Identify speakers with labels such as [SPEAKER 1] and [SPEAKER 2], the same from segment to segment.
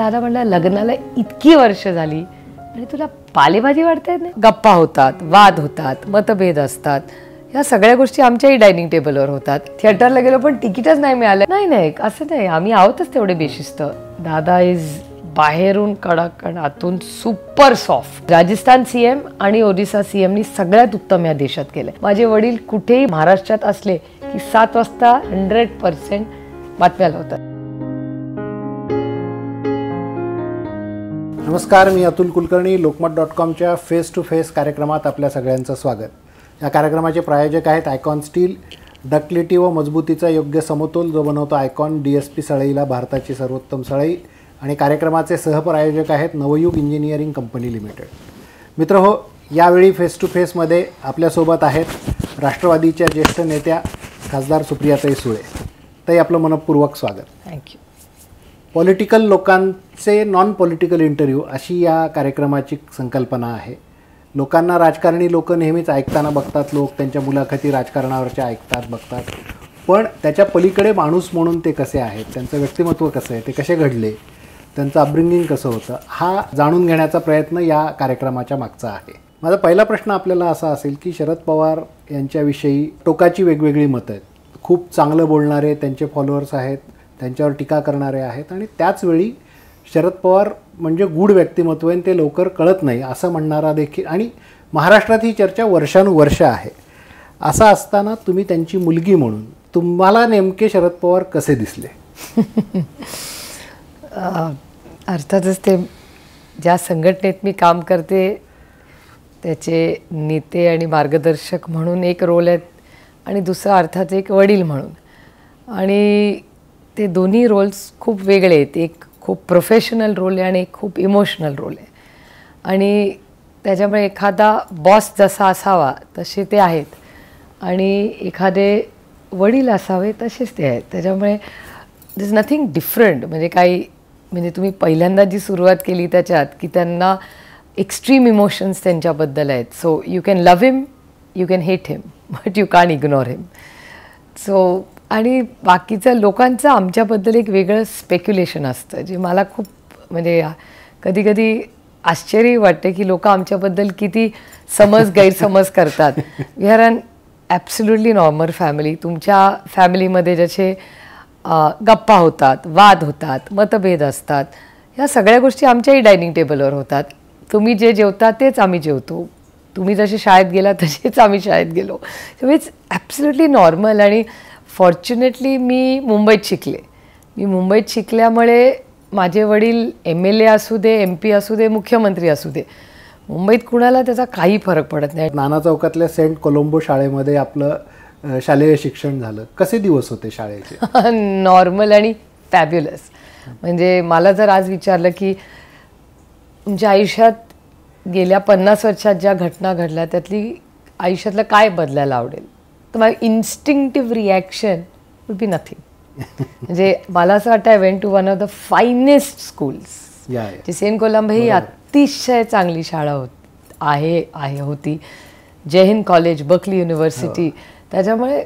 [SPEAKER 1] दादा म्हणला लग्नाला इतकी वर्ष झाली आणि म्हणजे तुला पालेभाजी वाढते ना गप्पा होतात वाद होतात मतभेद असतात या सगळ्या गोष्टी आमच्याही डायनिंग टेबलवर होतात थिएटरला गेलो पण तिकीटच नाही मिळालं नाही नाही असं नाही आम्ही आहोतच तेवढे बेशिस्त दादा इज बाहेरून कडक आणि आतून सुपर सॉफ्ट राजस्थान सीएम आणि ओरिसा एमनी सगळ्यात उत्तम या देशात केलं माझे वडील कुठेही महाराष्ट्रात असले की सात वाजता हंड्रेड पर्सेंट बातम्याला होतात
[SPEAKER 2] नमस्कार मी अतुल कुलकर्णी लोकमत डॉट कॉमच्या फेस टू फेस कार्यक्रमात आपल्या सगळ्यांचं स्वागत या कार्यक्रमाचे प्रायोजक आहेत आयकॉन स्टील डक्लिटी व मजबूतीचा योग्य समतोल जो बनवतो आयकॉन डी एस पी सळईला भारताची सर्वोत्तम सळई आणि कार्यक्रमाचे सहप्रायोजक आहेत नवयुग इंजिनिअरिंग कंपनी लिमिटेड मित्र हो यावेळी फेस टू फेसमध्ये आपल्यासोबत आहेत राष्ट्रवादीच्या ज्येष्ठ नेत्या खासदार सुप्रियाताई सुळे ताई आपलं मनपूर्वक स्वागत थँक्यू पॉलिटिकल लोकांचे नॉन पॉलिटिकल इंटरव्ह्यू अशी या कार्यक्रमाची संकल्पना आहे लोकांना राजकारणी लोक नेहमीच ऐकताना बघतात लोक त्यांच्या मुलाखती राजकारणावरच्या ऐकतात बघतात पण त्याच्या पलीकडे माणूस म्हणून ते कसे आहेत त्यांचं व्यक्तिमत्व कसं आहे ते कसे घडले त्यांचं अपब्रिंगिंग कसं होतं हा जाणून घेण्याचा प्रयत्न या कार्यक्रमाच्या मागचा आहे माझा पहिला प्रश्न आपल्याला असा असेल की शरद पवार यांच्याविषयी टोकाची वेगवेगळी मतं आहेत खूप चांगलं बोलणारे त्यांचे फॉलोअर्स आहेत त्यांच्यावर टीका करणारे आहेत आणि त्याचवेळी शरद पवार म्हणजे गूढ व्यक्तिमत्व आहे ते लवकर कळत नाही असं म्हणणारा देखील आणि महाराष्ट्रात ही चर्चा वर्षानुवर्ष आहे असं असताना तुम्ही त्यांची मुलगी म्हणून
[SPEAKER 1] तुम्हाला नेमके शरद पवार कसे दिसले अर्थातच ते ज्या संघटनेत मी काम करते त्याचे नेते आणि मार्गदर्शक म्हणून एक रोल आहेत आणि दुसरा अर्थात एक वडील म्हणून आणि ते दोन्ही रोल्स खूप वेगळे आहेत एक खूप प्रोफेशनल रोल आहे आणि एक खूप इमोशनल रोल आहे आणि त्याच्यामुळे एखादा बॉस जसा असावा तसे ते आहेत आणि एखादे वडील असावे तसेच ते आहेत त्याच्यामुळे द इज नथिंग डिफरंट म्हणजे काही म्हणजे तुम्ही पहिल्यांदा जी सुरुवात केली त्याच्यात की त्यांना एक्स्ट्रीम इमोशन्स त्यांच्याबद्दल आहेत so you can love him you can hate him but you can ignore him so आणि बाकीचं लोकांचं आमच्याबद्दल एक वेगळं स्पेक्युलेशन असतं जे मला खूप म्हणजे कधी कधी आश्चर्य वाटतं की लोक आमच्याबद्दल किती समज गैरसमज करतात we are an absolutely normal family तुमच्या फॅमिलीमध्ये जसे गप्पा होतात वाद होतात मतभेद असतात ह्या सगळ्या गोष्टी आमच्याही डायनिंग टेबलवर होतात तुम्ही जे जेवता तेच आम्ही जेवतो तुम्ही जसे शाळेत गेला तसेच आम्ही शाळेत गेलो सो इट्स ॲब्सल्युटली नॉर्मल आणि फॉर्च्युनेटली मी मुंबईत शिकले मी मुंबईत शिकल्यामुळे माझे वडील एम एल ए असू दे एम पी असू दे मुख्यमंत्री असू दे मुंबईत कुणाला त्याचा काही फरक
[SPEAKER 2] पडत नाही नाना चौकातल्या सेंट कोलंबो शाळेमध्ये आपलं शालेय शिक्षण झालं कसे दिवस होते शाळेचे
[SPEAKER 1] नॉर्मल आणि फॅब्युलस म्हणजे मला जर आज विचारलं की तुमच्या आयुष्यात गेल्या पन्नास वर्षात ज्या घटना घडल्या त्यातली आयुष्यातलं काय बदलायला आवडेल तर my instinctive reaction would be nothing म्हणजे मला असं वाटतं I went to one of the finest schools जे सेन कोलंब ही अतिशय चांगली शाळा होत आहे आहे होती जय हिंद कॉलेज बकली युनिव्हर्सिटी त्याच्यामुळे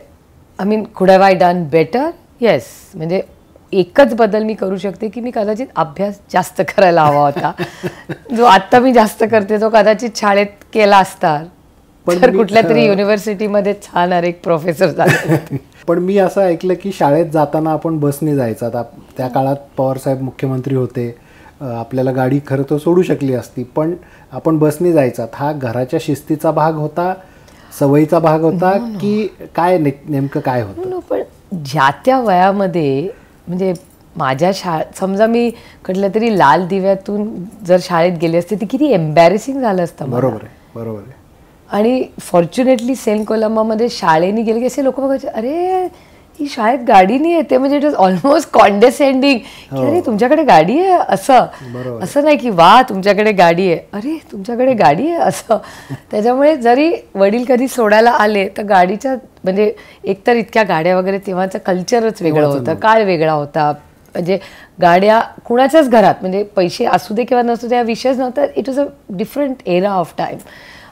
[SPEAKER 1] I mean could have I done better yes म्हणजे एकच बदल मी करू शकते की मी कदाचित अभ्यास जास्त करायला हवा होता जो आत्ता मी जास्त करते तो कदाचित शाळेत केला असता पण कुठल्या तरी युनिव्हर्सिटीमध्ये छान एक प्रोफेसर झाले पण मी असं
[SPEAKER 2] ऐकलं की शाळेत जाताना आपण बसने जायचा त्या काळात पवारसाहेब मुख्यमंत्री होते आपल्याला गाडी खरं तर सोडू शकली असती पण आपण बसने जायचा हा घराच्या शिस्तीचा
[SPEAKER 1] भाग होता सवयीचा भाग होता हो की काय नेमकं काय होतं हो पण ज्या त्या वयामध्ये म्हणजे माझ्या शा समजा मी कुठल्या तरी लाल दिव्यातून जर शाळेत गेले असते ते किती एम्बॅरेसिंग झालं असतं बरोबर
[SPEAKER 2] आहे बरोबर आहे
[SPEAKER 1] आणि फॉर्च्युनेटली सेंट कोलंबामध्ये शाळेने गेले की असे लोक बघायचे अरे ही शाळेत नाही येते म्हणजे इट इज ऑलमोस्ट कॉन्डेसेंडिंग की हो. अरे तुमच्याकडे गाडी आहे असं असं नाही की वा तुमच्याकडे गाडी आहे अरे तुमच्याकडे गाडी आहे असं त्याच्यामुळे जरी वडील कधी सोडायला आले तर गाडीच्या म्हणजे एकतर इतक्या गाड्या वगैरे तेव्हाचं कल्चरच वेगळं होतं काळ वेगळा होता म्हणजे गाड्या कुणाच्याच घरात म्हणजे पैसे असू दे किंवा नसू दे हा विषयच नव्हता it is a different era of time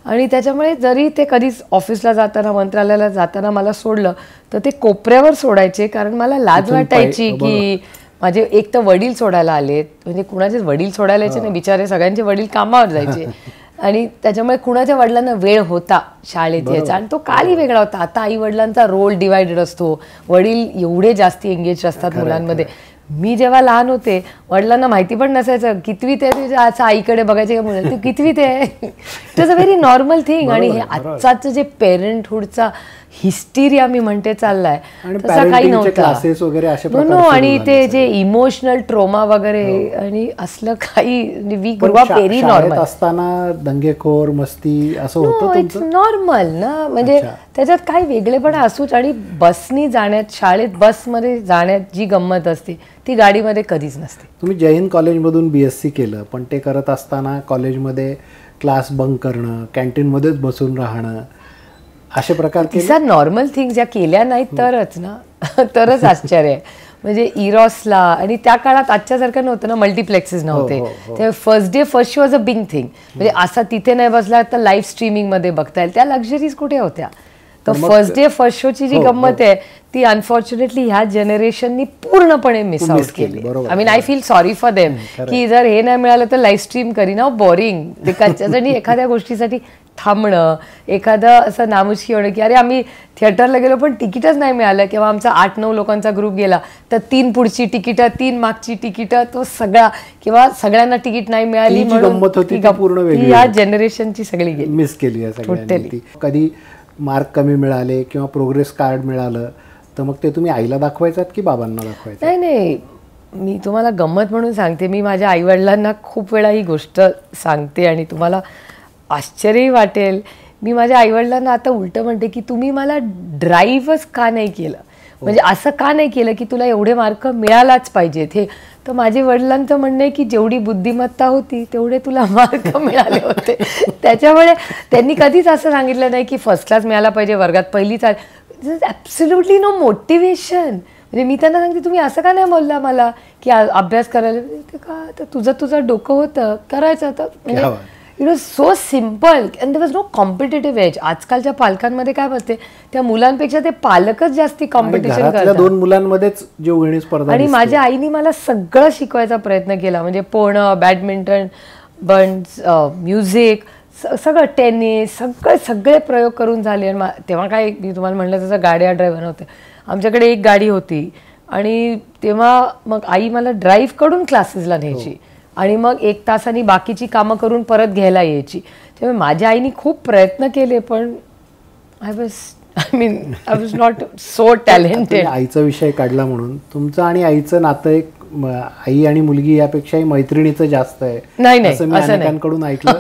[SPEAKER 1] आणि त्याच्यामुळे जरी ते कधीच ऑफिसला जाताना मंत्रालयाला जाताना मला सोडलं तर ते कोपऱ्यावर सोडायचे कारण मला लाज वाटायची की माझे एक तर वडील सोडायला आलेत म्हणजे कुणाचे वडील सोडायला यायचे नाही बिचारे सगळ्यांचे वडील कामावर जायचे आणि त्याच्यामुळे कुणाच्या वडिलांना वेळ होता शाळेत यायचा आणि तो काही वेगळा होता आता आई वडिलांचा रोल डिवायडेड असतो वडील एवढे जास्त एंगेज असतात मुलांमध्ये मी जेव्हा लहान होते वडिलांना माहिती पण नसायचं कितवी ते आज आईकडे बघायचे का मुलं तू ते ते it is a very normal thing आणि हे आजचा जे पेरेंटहूडचा हिस्टिरिया मी म्हणते चाललाय तसा काही नव्हता
[SPEAKER 2] नो आणि ते
[SPEAKER 1] जे इमोशनल ट्रोमा वगैरे हो. आणि असलं काही वीक पेरी नॉर्मल
[SPEAKER 2] असताना दंगेखोर मस्ती असं होतं इट्स
[SPEAKER 1] नॉर्मल ना म्हणजे त्याच्यात काही वेगळेपण असूच आणि बसनी जाण्यात शाळेत बसमध्ये जाण्यात जी गंमत असते ती गाडीमध्ये कधीच नसते
[SPEAKER 2] तुम्ही जैन कॉलेजमधून बी एस सी केलं पण ते करत असताना कॉलेजमध्ये क्लास बंक करणं कॅन्टीनमध्येच बसून राहणं असे प्रकार तिचा
[SPEAKER 1] नॉर्मल थिंग ज्या केल्या नाहीत तरच ना तरच आश्चर्य म्हणजे इरॉसला आणि त्या काळात आजच्यासारखं नव्हतं ना मल्टिप्लेक्सेस नव्हते ते first day first show was a big thing म्हणजे असा तिथे नाही बसला तर लाईव्ह मध्ये बघता येईल त्या लक्झरीज कुठे होत्या तर फर्स्ट डे फर्स्ट शोची जी हो, हो. गंमत आहे ती अनफॉर्च्युनेटली ह्या जनरेशननी पूर्णपणे मिस आउट केली I mean I feel sorry for them की जर हे नाही मिळालं तर लाईव्ह स्ट्रीम करी ना बोरिंग एखाद्या गोष्टीसाठी थांबणं एखादं असं नामुशी होणं की अरे आम्ही थिएटरला गेलो पण तिकीटच नाही मिळालं किंवा आमचा आठ नऊ लोकांचा ग्रुप गेला तर तीन पुढची तिकीटं तीन मागची तिकीटं तो सगळा किंवा सगळ्यांना तिकीट नाही मिळाली म्हणून या जनरेशनची सगळी मिस केली
[SPEAKER 2] कधी मार्क कमी मिळाले किंवा प्रोग्रेस कार्ड मिळालं तर मग ते तुम्ही आईला दाखवायचात की बाबांना दाखवायचं
[SPEAKER 1] नाही नाही मी तुम्हाला गंमत म्हणून सांगते मी माझ्या आईवडिलांना खूप वेळा ही गोष्ट सांगते आणि तुम्हाला आश्चर्य वाटेल मी माझ्या आईवडिलांना आता उलटं म्हणते की तुम्ही मला ड्राईव्हच का नाही केलं हो. म्हणजे असं का नाही केलं की तुला एवढे मार्क मिळालाच पाहिजेत हे तर माझे वडिलांचं म्हणणं आहे की जेवढी बुद्धिमत्ता होती तेवढे तुला मार्क मिळाले होते त्याच्यामुळे त्यांनी कधीच असं सांगितलं नाही की फर्स्ट क्लास मिळाला पाहिजे वर्गात पहिली पहिलीच ॲब्सुल्युटली नो मोटिवेशन म्हणजे मी त्यांना सांगते तुम्ही असं का नाही बोलला मला की अभ्यास करायला का तर तुझं तुझं डोकं होतं करायचं होतं म्हणजे it was so simple and they was no competitive edge आजकालच्या पालकांमध्ये काय बसते त्या मुलांपेक्षा ते पालकच जास्ती कॉम्पिटिशन करतात दोन
[SPEAKER 2] मुलांमध्येच स्पर्धा आणि माझ्या
[SPEAKER 1] आईने मला सगळं शिकवायचा प्रयत्न केला म्हणजे पोहणं बॅडमिंटन बन्स म्युझिक सगळं टेनिस सगळे सगळे प्रयोग करून झाले आणि तेव्हा काय मी तुम्हाला म्हटलं तसं गाड्या ड्रायव्हर होत्या आमच्याकडे एक गाडी होती आणि तेव्हा मग आई मला ड्राईव्ह कडून क्लासेसला न्यायची हो. आणि मग एक तासाने बाकीची कामं करून परत घ्यायला यायची त्यामुळे माझ्या आईने खूप प्रयत्न केले पण I was I mean I was not so talented आईचा
[SPEAKER 2] विषय काढला म्हणून तुमचं आणि आईचं नातं एक आई आणि मुलगी यापेक्षाही मैत्रिणीचं जास्त आहे नाही नाही असं ऐकलं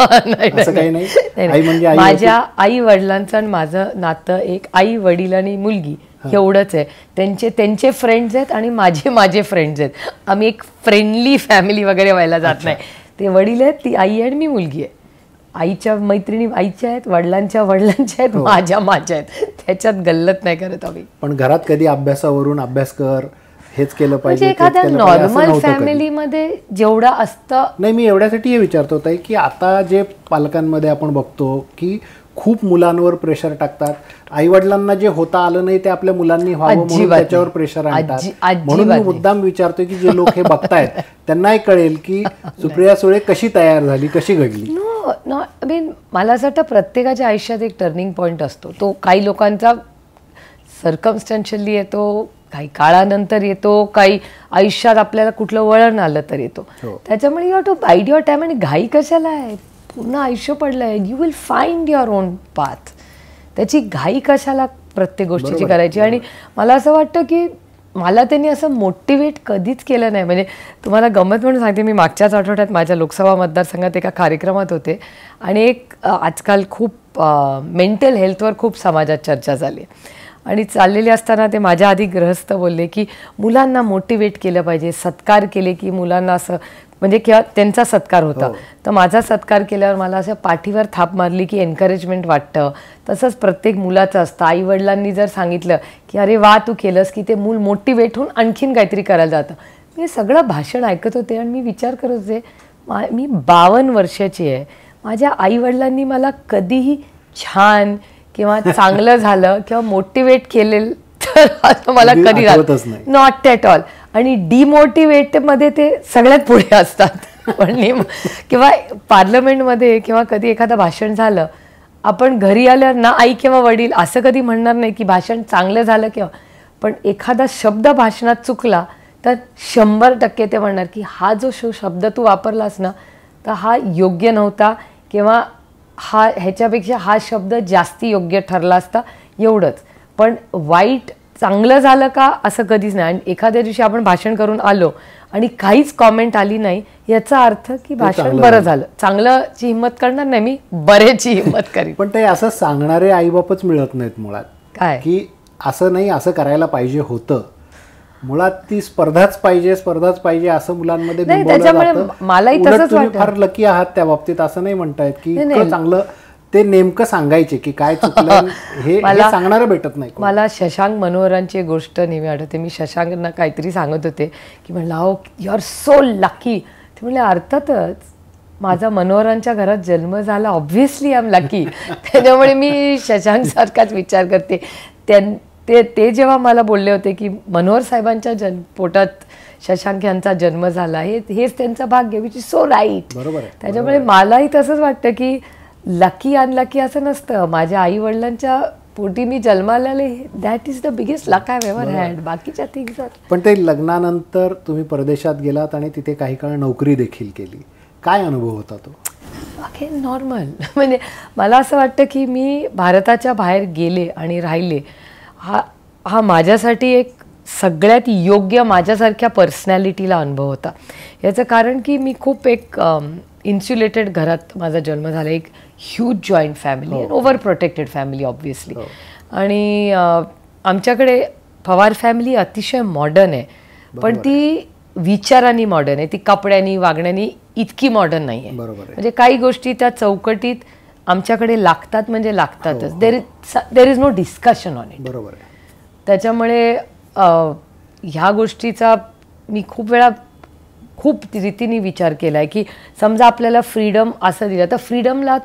[SPEAKER 2] काही नाही म्हणजे माझ्या
[SPEAKER 1] आई वडिलांचं आणि माझं नातं एक आई वडील आणि मुलगी एवढंच आहे त्यांचे त्यांचे फ्रेंड्स आहेत आणि माझे माझे फ्रेंड्स आहेत आम्ही एक फ्रेंडली फॅमिली वगैरे व्हायला जात नाही ते वडील आहेत ती आई आणि मी मुलगी आहे आईच्या मैत्रिणी आईच्या आहेत वडिलांच्या वडिलांच्या आहेत हो. माझ्या माझ्या आहेत त्याच्यात गल्लत नाही करत आम्ही
[SPEAKER 2] पण घरात कधी अभ्यासावरून अभ्यास कर हेच केलं म्हणजे पाहिजे एखाद्या नॉर्मल
[SPEAKER 1] फॅमिलीमध्ये जेवढा असतं
[SPEAKER 2] नाही मी एवढ्यासाठी हे विचारतो की आता जे पालकांमध्ये आपण बघतो की खूप मुलांवर प्रेशर टाकतात आई वडिलांना जे होता आलं नाही ते आपल्या मुलांनी व्हावं त्याच्यावर प्रेशर आणतात म्हणून मी मुद्दाम विचारतोय की जे लोक हे बघतायत त्यांनाही कळेल की सुप्रिया सुळे कशी तयार झाली कशी घडली
[SPEAKER 1] मीन मला असं वाटतं प्रत्येकाच्या आयुष्यात एक टर्निंग पॉईंट असतो तो काही लोकांचा सरकमस्टॅन्शियली येतो काही काळानंतर येतो काही आयुष्यात आपल्याला कुठलं वळण आलं तर येतो हो. त्याच्यामुळे you to bide your time आणि घाई कशाला आहे पूर्ण आयुष्य पडलं आहे you will find your own path त्याची घाई कशाला प्रत्येक गोष्टीची करायची आणि मला असं वाटतं की मला त्यांनी असं मोटिवेट कधीच केलं नाही म्हणजे तुम्हाला गमत म्हणून सांगते मी मागच्याच आठवड्यात माझ्या लोकसभा मतदारसंघात एका कार्यक्रमात होते आणि एक आजकाल खूप मेंटल हेल्थवर खूप समाजात चर्चा झाली आणि चाललेले असताना ते माझ्या आधी ग्रहस्थ बोलले की मुलांना मोटिवेट केलं पाहिजे सत्कार केले की मुलांना असं म्हणजे किंवा त्यांचा सत्कार होता हो. तर माझा सत्कार केल्यावर मला असं पाठीवर थाप मारली की एनकरेजमेंट वाटतं तसंच प्रत्येक मुलाचं असतं आईवडिलांनी जर सांगितलं की अरे वा तू केलंस की ते मूल मोटिवेट होऊन आणखीन काहीतरी करायला जातं मी सगळं भाषण ऐकत होते आणि मी विचार करत होते मी बावन्न वर्षाची आहे माझ्या आईवडिलांनी मला कधीही छान किंवा चांगलं झालं किंवा मोटिवेट केलेलं तर मला कधी नॉट ॲट ऑल आणि डिमोटिवेटमध्ये ते सगळ्यात पुढे असतात पण किंवा पार्लमेंटमध्ये किंवा कधी एखादं भाषण झालं आपण घरी आल्या ना आई किंवा वडील असं कधी म्हणणार नाही की भाषण चांगलं झालं किंवा पण एखादा शब्द भाषणात चुकला तर शंभर टक्के ते म्हणणार की हा जो शो शब्द तू वापरलास ना तर हा योग्य नव्हता किंवा हा ह्याच्यापेक्षा हा शब्द जास्ती योग्य ठरला असता एवढंच पण वाईट चांगलं झालं का असं कधीच नाही आणि एखाद्या दिवशी आपण भाषण करून आलो आणि काहीच कॉमेंट आली नाही याचा अर्थ की भाषण बरं झालं चांगलंची हिंमत करणार नाही मी बरेची हिंमत करी पण ते असं
[SPEAKER 2] सांगणारे आईबापच मिळत नाहीत मुळात काय की असं नाही असं करायला पाहिजे होतं मुळात ती स्पर्धाच पाहिजे स्पर्धाच पाहिजे असं मुलांमध्ये
[SPEAKER 1] मलाही तसंच फार
[SPEAKER 2] लकी आहात त्या बाबतीत असं नाही म्हणतायत की चांगलं ते नेमकं सांगायचे की काय चुकलं हे मला सांगणारं भेटत नाही
[SPEAKER 1] मला शशांक मनोहरांची गोष्ट नेहमी आठवते मी शशांकना काहीतरी सांगत होते की म्हणलं अहो यू आर सो लकी ते म्हणले अर्थातच माझा मनोहरांच्या घरात जन्म झाला ऑब्व्हियसली एम लकी त्याच्यामुळे मी शशांक सारखाच विचार करते त्यां ते ते जेव्हा मला बोलले होते की मनोहर साहेबांच्या जन पोटात शशांक यांचा जन्म झाला हे हेच त्यांचा भाग्य विच इज सो राईट बरोबर त्याच्यामुळे मलाही तसंच वाटतं की लकी अनलकी असं नसतं माझ्या आई वडिलांच्या पोटी मी जन्माला that is the biggest luck I ever had बाकीच्या थिंग्स
[SPEAKER 2] पण ते लग्नानंतर तुम्ही परदेशात गेलात आणि तिथे काही काळ नोकरी देखील केली
[SPEAKER 1] काय अनुभव होता तो अखेर नॉर्मल म्हणजे मला असं वाटतं की मी भारताच्या बाहेर गेले आणि राहिले हा हा माझ्यासाठी एक सगळ्यात योग्य माझ्यासारख्या पर्सनॅलिटीला अनुभव होता याचं कारण की मी खूप एक इन्स्युलेटेड घरात माझा जन्म झाला एक huge joint family over protected family obviously आणि आमच्याकडे पवार फॅमिली अतिशय मॉडर्न आहे पण ती विचारांनी मॉडर्न आहे ती कपड्यांनी वागण्यानी इतकी मॉडर्न नाही आहे बरोबर म्हणजे काही गोष्टी त्या चौकटीत आमच्याकडे लागतात म्हणजे लागतातच there is there is no discussion on it बरोबर त्याच्यामुळे ह्या गोष्टीचा मी खूप वेळा खूप रीतीने विचार केला आहे की समजा आपल्याला फ्रीडम असं दिलं तर फ्रीडमला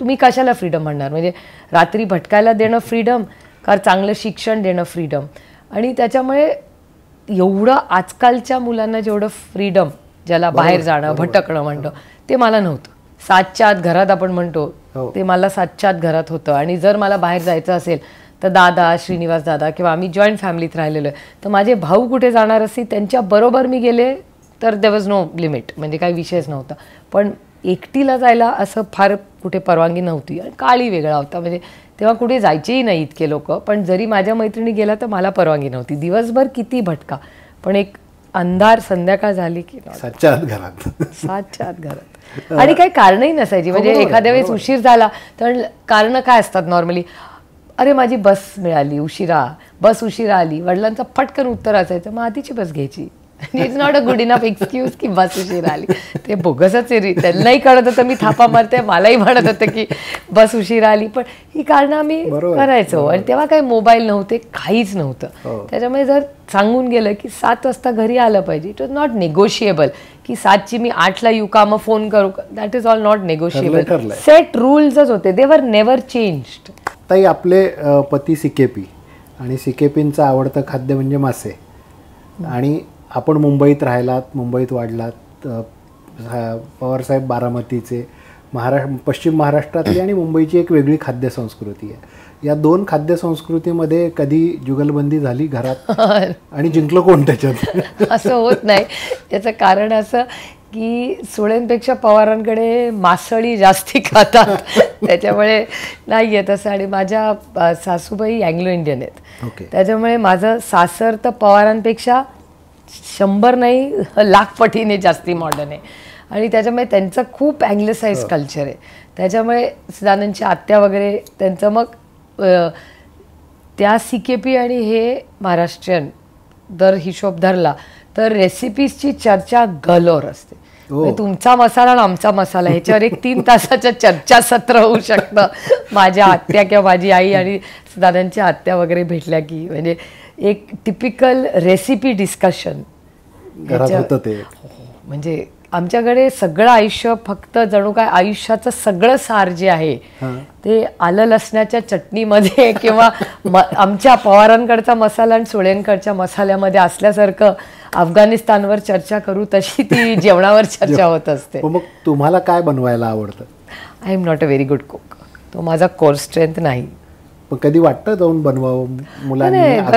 [SPEAKER 1] तुम्ही कशाला फ्रीडम म्हणणार म्हणजे रात्री भटकायला देणं फ्रीडम का चांगलं शिक्षण देणं फ्रीडम आणि त्याच्यामुळे एवढं आजकालच्या मुलांना जेवढं फ्रीडम ज्याला बाहेर जाणं भटकणं म्हणणं हो. ते मला नव्हतं सातच्या आत घरात आपण म्हणतो हो. ते मला सातच्या आत घरात होतं आणि जर मला बाहेर जायचं असेल तर दादा श्रीनिवास दादा किंवा आम्ही जॉईंट फॅमिलीत राहिलेलो आहे तर माझे भाऊ कुठे जाणार असतील त्यांच्याबरोबर मी गेले तर दे वॉज नो लिमिट म्हणजे काही विषयच नव्हता पण एकटीला जायला असं फार कुठे परवानगी नव्हती आणि काळी वेगळा होता म्हणजे तेव्हा कुठे जायचेही नाही इतके लोक पण जरी माझ्या मैत्रिणी गेला तर मला परवानगी नव्हती दिवसभर किती भटका पण एक अंधार संध्याकाळ झाली की सातच्या आत घरात सातच्या घरात आणि काही कारणही नसायची म्हणजे हो, एखाद्या वेळेस उशीर झाला तर कारण काय असतात नॉर्मली अरे माझी बस मिळाली उशिरा बस उशिरा आली वडिलांचा पटकन उत्तर असायचं मग आधीची बस घ्यायची it's not a good enough excuse की बस उशिरा आली ते बोगसच आहे त्यांनाही कळत होतं मी थापा मारते मलाही म्हणत होतं की बस उशिरा आली पण ही कारणं आम्ही करायचो आणि तेव्हा काही मोबाईल नव्हते काहीच नव्हतं हो. त्याच्यामुळे जर सांगून गेलं की सात वाजता घरी आलं पाहिजे इट वॉज नॉट नेगोशिएबल की सातची मी आठला येऊ का मग फोन करू that is all not negotiable set रूल्सच होते दे वर नेवर चेंज्ड
[SPEAKER 2] आत्ताही आपले पती सिकेपी आणि सिकेपींचं आवडतं खाद्य म्हणजे मासे आणि आपण मुंबईत राहिलात मुंबईत वाढलात पवारसाहेब बारामतीचे महाराष्ट्र पश्चिम महाराष्ट्रातली आणि मुंबईची एक वेगळी खाद्य संस्कृती आहे या दोन खाद्य संस्कृतीमध्ये कधी जुगलबंदी झाली घरात
[SPEAKER 1] आणि
[SPEAKER 2] जिंकलं कोण त्याच्यात
[SPEAKER 1] असं होत नाही त्याचं कारण असं की सुळेंपेक्षा पवारांकडे मासळी जास्ती खातात त्याच्यामुळे नाही येत असं आणि माझ्या सासूबाई अँग्लो इंडियन आहेत त्याच्यामुळे माझं सासर तर पवारांपेक्षा शंभर नाही लाख पटीने जास्ती मॉडर्न आहे आणि त्याच्यामुळे त्यांचं खूप अँग्लिसाईज कल्चर आहे त्याच्यामुळे सदानंदची आत्या वगैरे त्यांचं मग त्या सी के पी आणि हे महाराष्ट्रीयन दर हिशोब धरला तर रेसिपीजची चर्चा गलोर असते म्हणजे तुमचा मसाला आणि आमचा मसाला ह्याच्यावर एक तीन तासाच्या चर्चा सत्र होऊ शकतं माझ्या आत्या किंवा माझी आई आणि दादांच्या आत्या वगैरे भेटल्या की म्हणजे एक टिपिकल रेसिपी डिस्कशन म्हणजे आमच्याकडे सगळं आयुष्य फक्त जणू काय आयुष्याचं सगळं सार जे आहे ते आलं लसण्याच्या चटणीमध्ये किंवा आमच्या पवारांकडचा मसाला आणि सोळ्यांकडच्या मसाल्यामध्ये असल्यासारखं अफगाणिस्तानवर चर्चा करू तशी ती जेवणावर चर्चा होत असते मग तुम्हाला काय बनवायला आवडतं I am not a very good cook तो माझा कोर स्ट्रेंथ
[SPEAKER 2] नाही कधी वाटतं जाऊन बनवावं मुलांना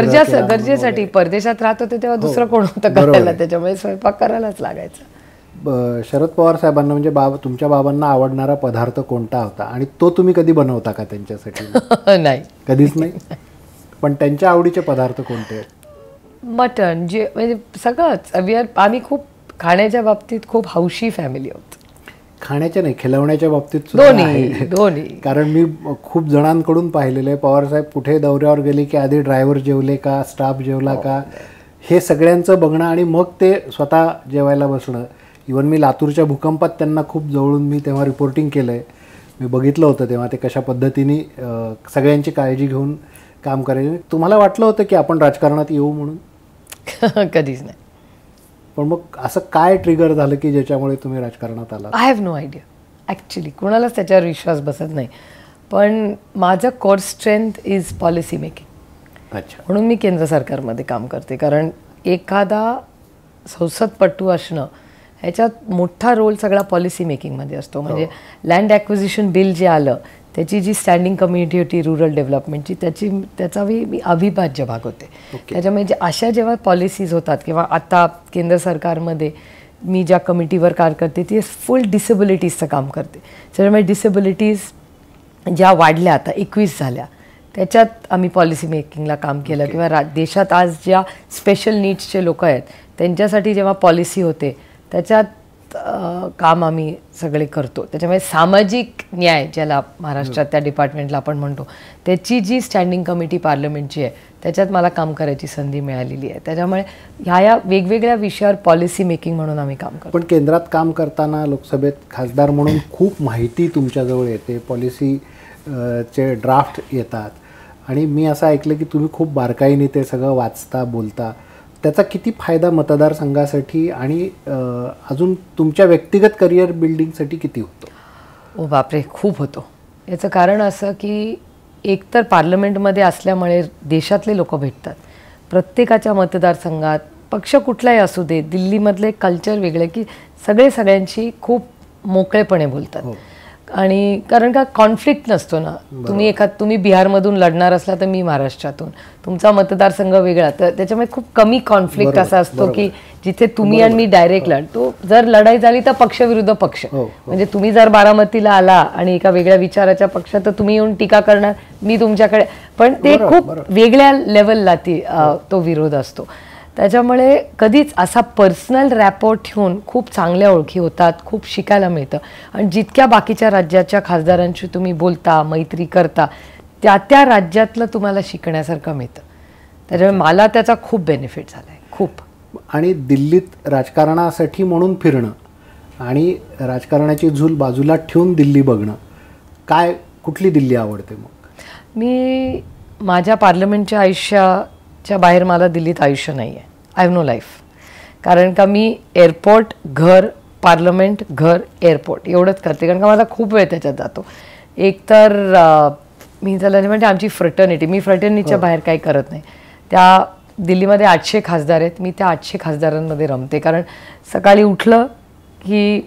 [SPEAKER 2] गरजेसाठी
[SPEAKER 1] परदेशात राहत होते तेव्हा हो, दुसरं कोण होतं करायला त्याच्यामुळे स्वयंपाक करायलाच लागायचा
[SPEAKER 2] शरद पवार साहेबांना म्हणजे बाबा तुमच्या बाबांना आवडणारा पदार्थ कोणता होता आणि तो तुम्ही कधी बनवता का त्यांच्यासाठी नाही कधीच नाही पण त्यांच्या आवडीचे पदार्थ कोणते आहेत
[SPEAKER 1] मटन जे म्हणजे सगळंच वी आर आम्ही खूप खाण्याच्या बाबतीत खूप हौशी फॅमिली होत
[SPEAKER 2] खाण्याच्या नाही खेळवण्याच्या बाबतीत दोन्ही कारण मी खूप जणांकडून पाहिलेलं आहे पवारसाहेब कुठे दौऱ्यावर गेले की आधी ड्रायव्हर जेवले का स्टाफ जेवला हो. का हे सगळ्यांचं बघणं आणि मग ते स्वतः जेवायला बसणं इवन मी लातूरच्या भूकंपात त्यांना खूप जवळून मी तेव्हा रिपोर्टिंग केलंय मी बघितलं होतं तेव्हा ते कशा पद्धतीने सगळ्यांची काळजी घेऊन काम करायचे तुम्हाला वाटलं होतं की आपण राजकारणात येऊ म्हणून कधीच नाही पण मग असं काय ट्रिगर झालं की ज्याच्यामुळे तुम्ही राजकारणात
[SPEAKER 1] आला I have no idea actually कुणालाच त्याच्यावर विश्वास बसत नाही पण माझं core strength is policy making अच्छा म्हणून मी केंद्र सरकारमध्ये काम करते कारण एखादा संसदपटू असणं ह्याच्यात मोठा रोल सगळा पॉलिसी मेकिंगमध्ये असतो म्हणजे लँड ॲक्विजिशन बिल जे आलं त्याची जी स्टँडिंग कम्युनिटी होती रुरल डेव्हलपमेंटची त्याची त्याचा मी अविभाज्य भाग होते त्याच्यामुळे जे अशा जेव्हा पॉलिसीज होतात किंवा आता केंद्र सरकारमध्ये मी ज्या कमिटीवर कार करते ती फुल डिसेबिलिटीजचं काम करते त्याच्यामुळे डिसेबिलिटीज ज्या वाढल्या आता एकवीस झाल्या त्याच्यात आम्ही पॉलिसी मेकिंगला काम केलं okay. किंवा रा देशात आज ज्या स्पेशल नीड्सचे लोक आहेत त्यांच्यासाठी जेव्हा पॉलिसी होते त्याच्यात काम आम्ही सगळे करतो त्याच्यामुळे सामाजिक न्याय ज्याला महाराष्ट्रात त्या डिपार्टमेंटला आपण म्हणतो त्याची जी स्टँडिंग कमिटी पार्लमेंटची आहे त्याच्यात मला काम करायची संधी मिळालेली आहे त्याच्यामुळे ह्या या वेगवेगळ्या विषयावर पॉलिसी मेकिंग म्हणून आम्ही काम करतो पण केंद्रात काम करताना
[SPEAKER 2] लोकसभेत खासदार म्हणून खूप माहिती तुमच्याजवळ येते पॉलिसी चे ड्राफ्ट येतात आणि मी असं ऐकलं की तुम्ही खूप बारकाईने ते सगळं वाचता बोलता त्याचा किती फायदा मतदारसंघासाठी आणि अजून तुमच्या व्यक्तिगत करिअर
[SPEAKER 1] बिल्डिंगसाठी किती होतो ओ बापरे खूप होतो याचं कारण असं की एकतर पार्लमेंटमध्ये असल्यामुळे देशातले लोक भेटतात प्रत्येकाच्या मतदारसंघात पक्ष कुठलाही असू दे दिल्लीमधले कल्चर वेगळे की सगळे सगळ्यांशी खूप मोकळेपणे बोलतात हो. आणि कारण का कॉन्फ्लिक्ट नसतो ना तुम्ही एखाद तुम्ही बिहारमधून लढणार असला तर मी महाराष्ट्रातून तुमचा मतदारसंघ वेगळा तर त्याच्यामुळे खूप कमी कॉन्फ्लिक्ट असा असतो की जिथे तुम्ही आणि मी डायरेक्ट लढतो जर लढाई झाली तर पक्ष विरुद्ध हो, पक्ष हो. म्हणजे तुम्ही जर बारामतीला आला आणि एका वेगळ्या विचाराच्या पक्षात तर तुम्ही येऊन टीका करणार मी तुमच्याकडे पण ते खूप वेगळ्या लेवलला ती तो विरोध असतो त्याच्यामुळे कधीच असा पर्सनल रॅपो ठेवून खूप चांगल्या ओळखी होतात खूप शिकायला मिळतं आणि जितक्या बाकीच्या राज्याच्या खासदारांशी तुम्ही बोलता मैत्री करता त्या त्या राज्यातलं तुम्हाला शिकण्यासारखं मिळतं त्याच्यामुळे मला त्याचा खूप बेनिफिट झाला आहे खूप
[SPEAKER 2] आणि दिल्लीत राजकारणासाठी म्हणून फिरणं आणि राजकारणाची झूल बाजूला ठेवून दिल्ली बघणं काय कुठली दिल्ली आवडते मग
[SPEAKER 1] मी माझ्या पार्लमेंटच्या आयुष्या च्या बाहेर मला दिल्लीत आयुष्य नाही आहे आय हॅव नो लाईफ कारण का मी एअरपोर्ट घर पार्लमेंट घर एअरपोर्ट एवढंच करते कारण का मला खूप वेळ त्याच्यात जातो एकतर मी झालं म्हणजे आमची फ्रटर्निटी मी फ्रटर्निटीच्या हो. बाहेर काही करत नाही त्या दिल्लीमध्ये आठशे खासदार आहेत मी त्या आठशे खासदारांमध्ये रमते कारण सकाळी उठलं की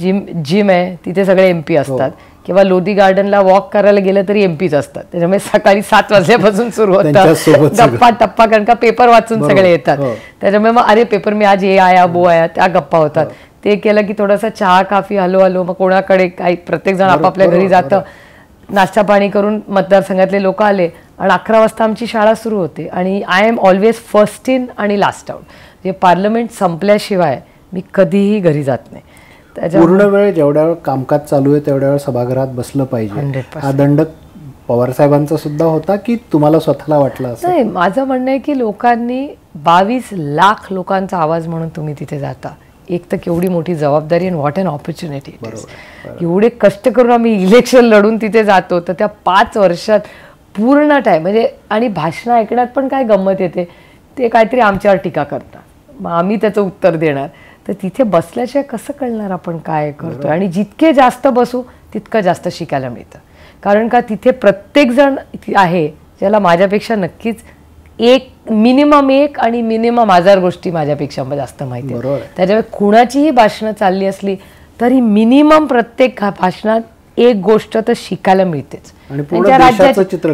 [SPEAKER 1] जिम जिम आहे तिथे सगळे एम पी असतात हो. किंवा लोधी गार्डनला वॉक करायला गेलं तरी एमपीच असतात त्याच्यामुळे सकाळी सात वाजल्यापासून सुरू होतात गप्पा टप्पा कारण का पेपर वाचून सगळे येतात हो. त्याच्यामुळे मग अरे पेपर मी आज ये आया बो आया त्या गप्पा होतात हो. ते केलं की थोडासा चहा काफी हलो हलो मग कोणाकडे काही प्रत्येक जण आपापल्या घरी जातं नाश्ता पाणी करून मतदारसंघातले लोक आले आणि अकरा वाजता आमची शाळा सुरू होते आणि I am always first in आणि लास्ट आउट म्हणजे पार्लमेंट संपल्याशिवाय मी कधीही घरी जात नाही पूर्ण
[SPEAKER 2] वेळ जेवढ्या वेळ कामकाज चालू आहे तेवढ्या वेळ सभागृहात बसलं पाहिजे हा दंड पवार साहेबांचा सुद्धा होता की तुम्हाला स्वतःला वाटलं नाही
[SPEAKER 1] माझं म्हणणं आहे की लोकांनी बावीस लाख लोकांचा आवाज म्हणून तुम्ही तिथे जाता एक तर केवढी मोठी जबाबदारी अँड व्हॉट अँड ऑपॉर्च्युनिटी एवढे कष्ट करून आम्ही इलेक्शन लढून तिथे जातो तर त्या पाच वर्षात पूर्ण टाईम म्हणजे आणि भाषणं ऐकण्यात पण काय गंमत येते ते काहीतरी आमच्यावर टीका करतात मग आम्ही त्याचं उत्तर देणार तर तिथे बसल्याशिवाय कसं कळणार आपण काय करतो आणि जितके जास्त बसू तितकं जास्त शिकायला मिळतं कारण का तिथे प्रत्येकजण आहे ज्याला माझ्यापेक्षा नक्कीच एक मिनिमम एक आणि मिनिमम हजार गोष्टी माझ्यापेक्षा जास्त माहिती त्याच्यामुळे कुणाचीही भाषणं चालली असली तरी मिनिमम प्रत्येक भाषणात एक गोष्ट तर शिकायला मिळतेच राज्याचं चित्र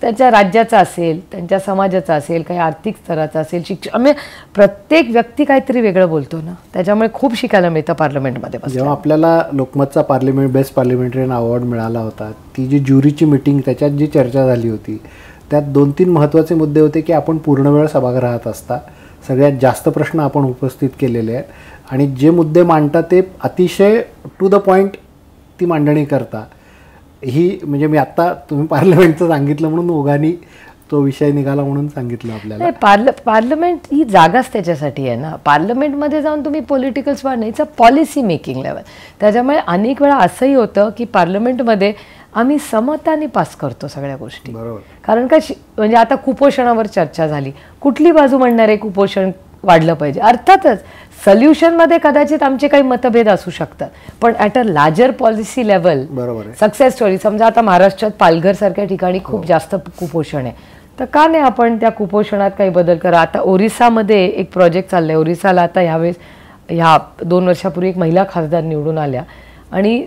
[SPEAKER 1] त्यांच्या राज्याचा असेल त्यांच्या समाजाचा असेल काही आर्थिक स्तराचा असेल शिक्षण म्हणजे प्रत्येक व्यक्ती काहीतरी वेगळं बोलतो ना त्याच्यामुळे खूप शिकायला मिळतं पार्लमेंटमध्ये जेव्हा
[SPEAKER 2] आपल्याला लोकमतचा पार्लिमेंट बेस्ट पार्लिमेंटरियन अवॉर्ड मिळाला होता ती जी ज्युरीची मिटिंग त्याच्यात जी चर्चा झाली होती त्यात दोन तीन महत्त्वाचे मुद्दे होते की आपण पूर्ण वेळ सभागृहात असता सगळ्यात जास्त प्रश्न आपण उपस्थित केलेले आहेत आणि जे मुद्दे मांडता ते अतिशय टू द पॉईंट ती मांडणी करता ही म्हणजे मी आता तुम्ही पार्लमेंटचं सांगितलं म्हणून ओघानी तो विषय निघाला म्हणून सांगितलं आपल्याला
[SPEAKER 1] पार्ल पार्लमेंट ही जागाच त्याच्यासाठी आहे ना पार्लमेंटमध्ये जाऊन तुम्ही पॉलिटिकल स्पॉट नाही it's a policy making level त्याच्यामुळे अनेक वेळा असंही होतं की पार्लमेंटमध्ये आम्ही समताने पास करतो सगळ्या गोष्टी बरोबर कारण का म्हणजे आता कुपोषणावर चर्चा झाली कुठली बाजू म्हणणार आहे कुपोषण वाढलं पाहिजे अर्थातच सोल्युशनमध्ये कदाचित आमचे काही मतभेद असू शकतात पण at a larger policy level बरोबर सक्सेस स्टोरी समजा आता महाराष्ट्रात पालघर सारख्या ठिकाणी खूप हो. जास्त कुपोषण आहे तर का नाही आपण त्या कुपोषणात काही बदल करा आता ओरिसामध्ये एक प्रोजेक्ट चाललाय ओरिसाला आता ह्यावेळेस ह्या दोन वर्षापूर्वी एक महिला खासदार निवडून आल्या आणि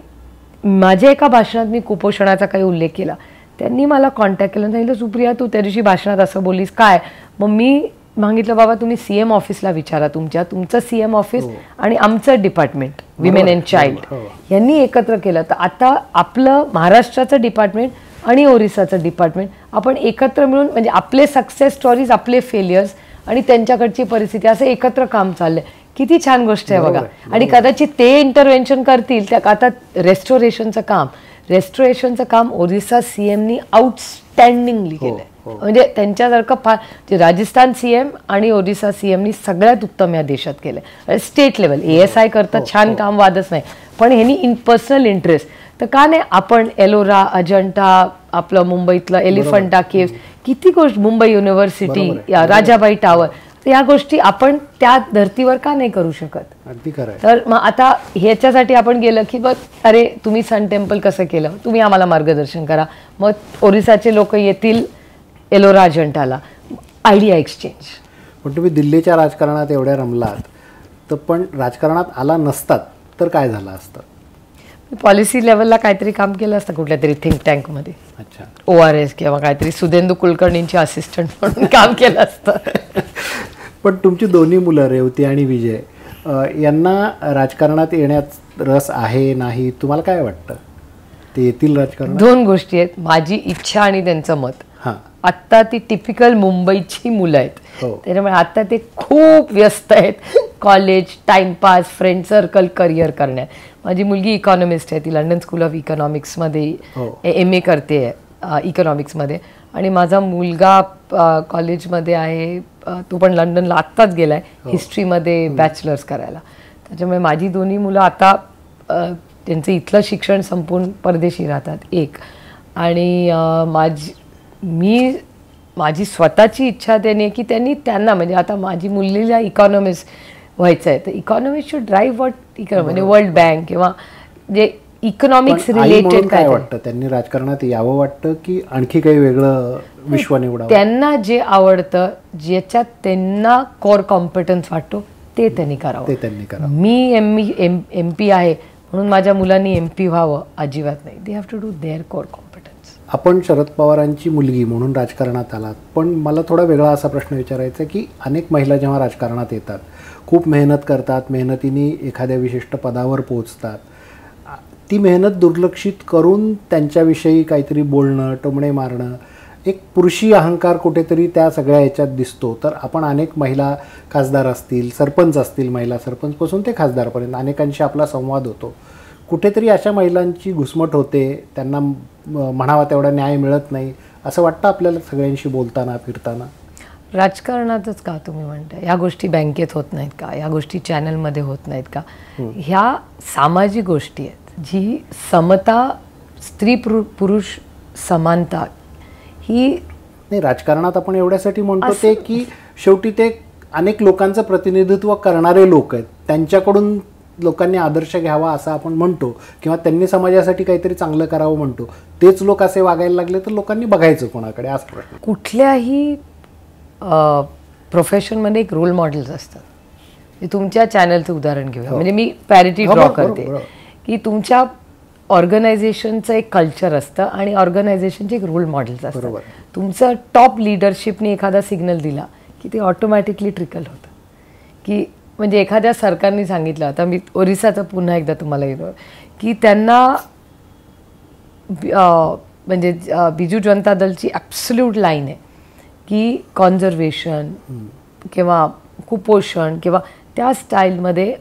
[SPEAKER 1] माझ्या एका भाषणात मी कुपोषणाचा काही उल्लेख केला त्यांनी मला कॉन्टॅक्ट केला सांगितलं सुप्रिया तू त्या दिवशी भाषणात असं बोलीस काय मग मी मागितलं बाबा तुम्ही सीएम ऑफिसला विचारा तुमच्या तुमचं सीएम ऑफिस हो. आणि आमचं डिपार्टमेंट विमेन अँड चाइल्ड यांनी एकत्र केलं तर आता आपलं महाराष्ट्राचं डिपार्टमेंट आणि ओरिसाचं डिपार्टमेंट आपण एकत्र मिळून म्हणजे आपले सक्सेस स्टोरीज आपले फेलियर्स आणि त्यांच्याकडची परिस्थिती असं एकत्र काम चाललंय किती छान गोष्ट आहे बघा आणि कदाचित ते इंटरव्हेन्शन करतील त्या आता रेस्टोरेशनचं काम रेस्टोरेशनचं काम ओरिसा सीएमनी आउटस्टँडिंगली केलंय हो. म्हणजे त्यांच्यासारखं फार राजस्थान सीएम आणि ओरिसा सीएमनी सगळ्यात उत्तम या देशात केलं म्हणजे state level A S I करतात छान हो. काम वादच नाही पण ह्यांनी इन पर्सनल इंटरेस्ट तर का नाही आपण एलोरा अजंटा आपलं मुंबईतलं एलिफंटा केव्ह किती गोष्ट मुंबई युनिव्हर्सिटी राजाबाई टावर या गोष्टी आपण त्या धर्तीवर का नाही करू शकत तर मग आता ह्याच्यासाठी आपण गेलं की बघ अरे तुम्ही सन टेम्पल कसं केलं तुम्ही आम्हाला मार्गदर्शन करा मग ओरिसाचे लोक येतील एलोरा आला आयडिया एक्सचेंज पण
[SPEAKER 2] तुम्ही दिल्लीच्या राजकारणात एवढ्या रमलात तर पण राजकारणात आला नसतात तर काय झालं असतं
[SPEAKER 1] पॉलिसी लेवलला काहीतरी काम केलं असतं कुठल्या तरी थिंक टँकमध्ये अच्छा ओ आर एस किंवा काहीतरी सुदेंदू कुलकर्णींची असिस्टंट म्हणून काम केलं असतं
[SPEAKER 2] पण तुमची दोन्ही मुलं रेवती आणि विजय यांना राजकारणात येण्यात रस आहे नाही तुम्हाला काय वाटतं ते येतील राजकारण दोन
[SPEAKER 1] गोष्टी आहेत माझी इच्छा आणि त्यांचं मत आत्ता ती टिपिकल मुंबईची मुलं आहेत हो. त्याच्यामुळे आत्ता ते खूप व्यस्त आहेत college timepass friend circle career करण्यात माझी मुलगी इकॉनॉमिस्ट आहे ती लंडन स्कूल ऑफ इकॉनॉमिक्समध्ये एम ए करते इकॉनॉमिक्समध्ये आणि माझा मुलगा कॉलेजमध्ये आहे तो पण लंडनला आत्ताच गेला आहे हिस्ट्रीमध्ये बॅचलर्स करायला त्याच्यामुळे माझी दोन्ही मुलं आता त्यांचं इथलं शिक्षण संपून परदेशी राहतात एक आणि माझी मी माझी स्वतःची इच्छा त्याने की त्यांनी त्यांना म्हणजे आता माझी मुलीला इकॉनॉमिस्ट व्हायचं आहे तर economist should drive what economy म्हणजे वर्ल्ड बँक किंवा जे इकॉनॉमिक्स रिलेटेड काय वाटतं
[SPEAKER 2] त्यांनी राजकारणात यावं वाटतं की आणखी काही वेगळं विश्व निवडा
[SPEAKER 1] त्यांना जे आवडतं ज्याच्यात त्यांना कोर कॉम्पिटन्स वाटतो ते त्यांनी करावं ते
[SPEAKER 2] त्यांनी करावं
[SPEAKER 1] मी एम एम एम पी आहे म्हणून माझ्या मुलांनी एम पी व्हावं अजिबात नाही they have to do their core competence
[SPEAKER 2] आपण शरद पवारांची मुलगी म्हणून राजकारणात आलात पण मला थोडा वेगळा असा प्रश्न विचारायचा की अनेक महिला जेव्हा राजकारणात येतात खूप मेहनत करतात मेहनतीने एखाद्या विशिष्ट पदावर पोहोचतात ती मेहनत दुर्लक्षित करून त्यांच्याविषयी काहीतरी बोलणं टोमणे मारणं एक पुरुषी अहंकार कुठेतरी त्या सगळ्या याच्यात दिसतो तर आपण अनेक महिला खासदार असतील सरपंच असतील महिला सरपंचपासून ते खासदारपर्यंत अनेकांशी आपला संवाद होतो कुठेतरी अशा महिलांची घुसमट होते त्यांना म्हणावा तेवढा न्याय मिळत नाही असं वाटतं आपल्याला सगळ्यांशी बोलताना फिरताना
[SPEAKER 1] राजकारणातच का तुम्ही म्हणता या गोष्टी बँकेत होत नाहीत का या गोष्टी चॅनलमध्ये होत नाहीत का ह्या सामाजिक गोष्टी आहेत जी समता स्त्री पुरुष समानता
[SPEAKER 2] ही नाही राजकारणात आपण एवढ्यासाठी म्हणतो ते की शेवटी ते अनेक लोकांचं प्रतिनिधित्व करणारे लोक आहेत त्यांच्याकडून लोकांनी आदर्श घ्यावा असं आपण म्हणतो किंवा त्यांनी समाजासाठी काहीतरी चांगलं करावं म्हणतो तेच लोक असे वागायला लागले तर लोकांनी बघायचं कोणाकडे आज
[SPEAKER 1] प्रश्न कुठल्याही प्रोफेशनमध्ये एक रोल मॉडेल्स असतात तुमच्या चॅनलचं उदाहरण घेऊया हो. म्हणजे मी पॅरिटी हो, ड्रॉ करते की तुमच्या ऑर्गनायझेशनचं एक कल्चर असतं आणि ऑर्गनायझेशनचे एक रोल मॉडेल्स असतं तुमचं टॉप लिडरशिपने एखादा सिग्नल दिला की ते ऑटोमॅटिकली ट्रिकल होतं की म्हणजे एखाद्या सरकारने सांगितलं आता मी ओरिसाचं पुन्हा एकदा तुम्हाला येतो की त्यांना म्हणजे बिजू जनता दलची ॲब्सल्यूट लाईन आहे की कॉन्झर्वेशन किंवा कुपोषण किंवा त्या स्टाईलमध्ये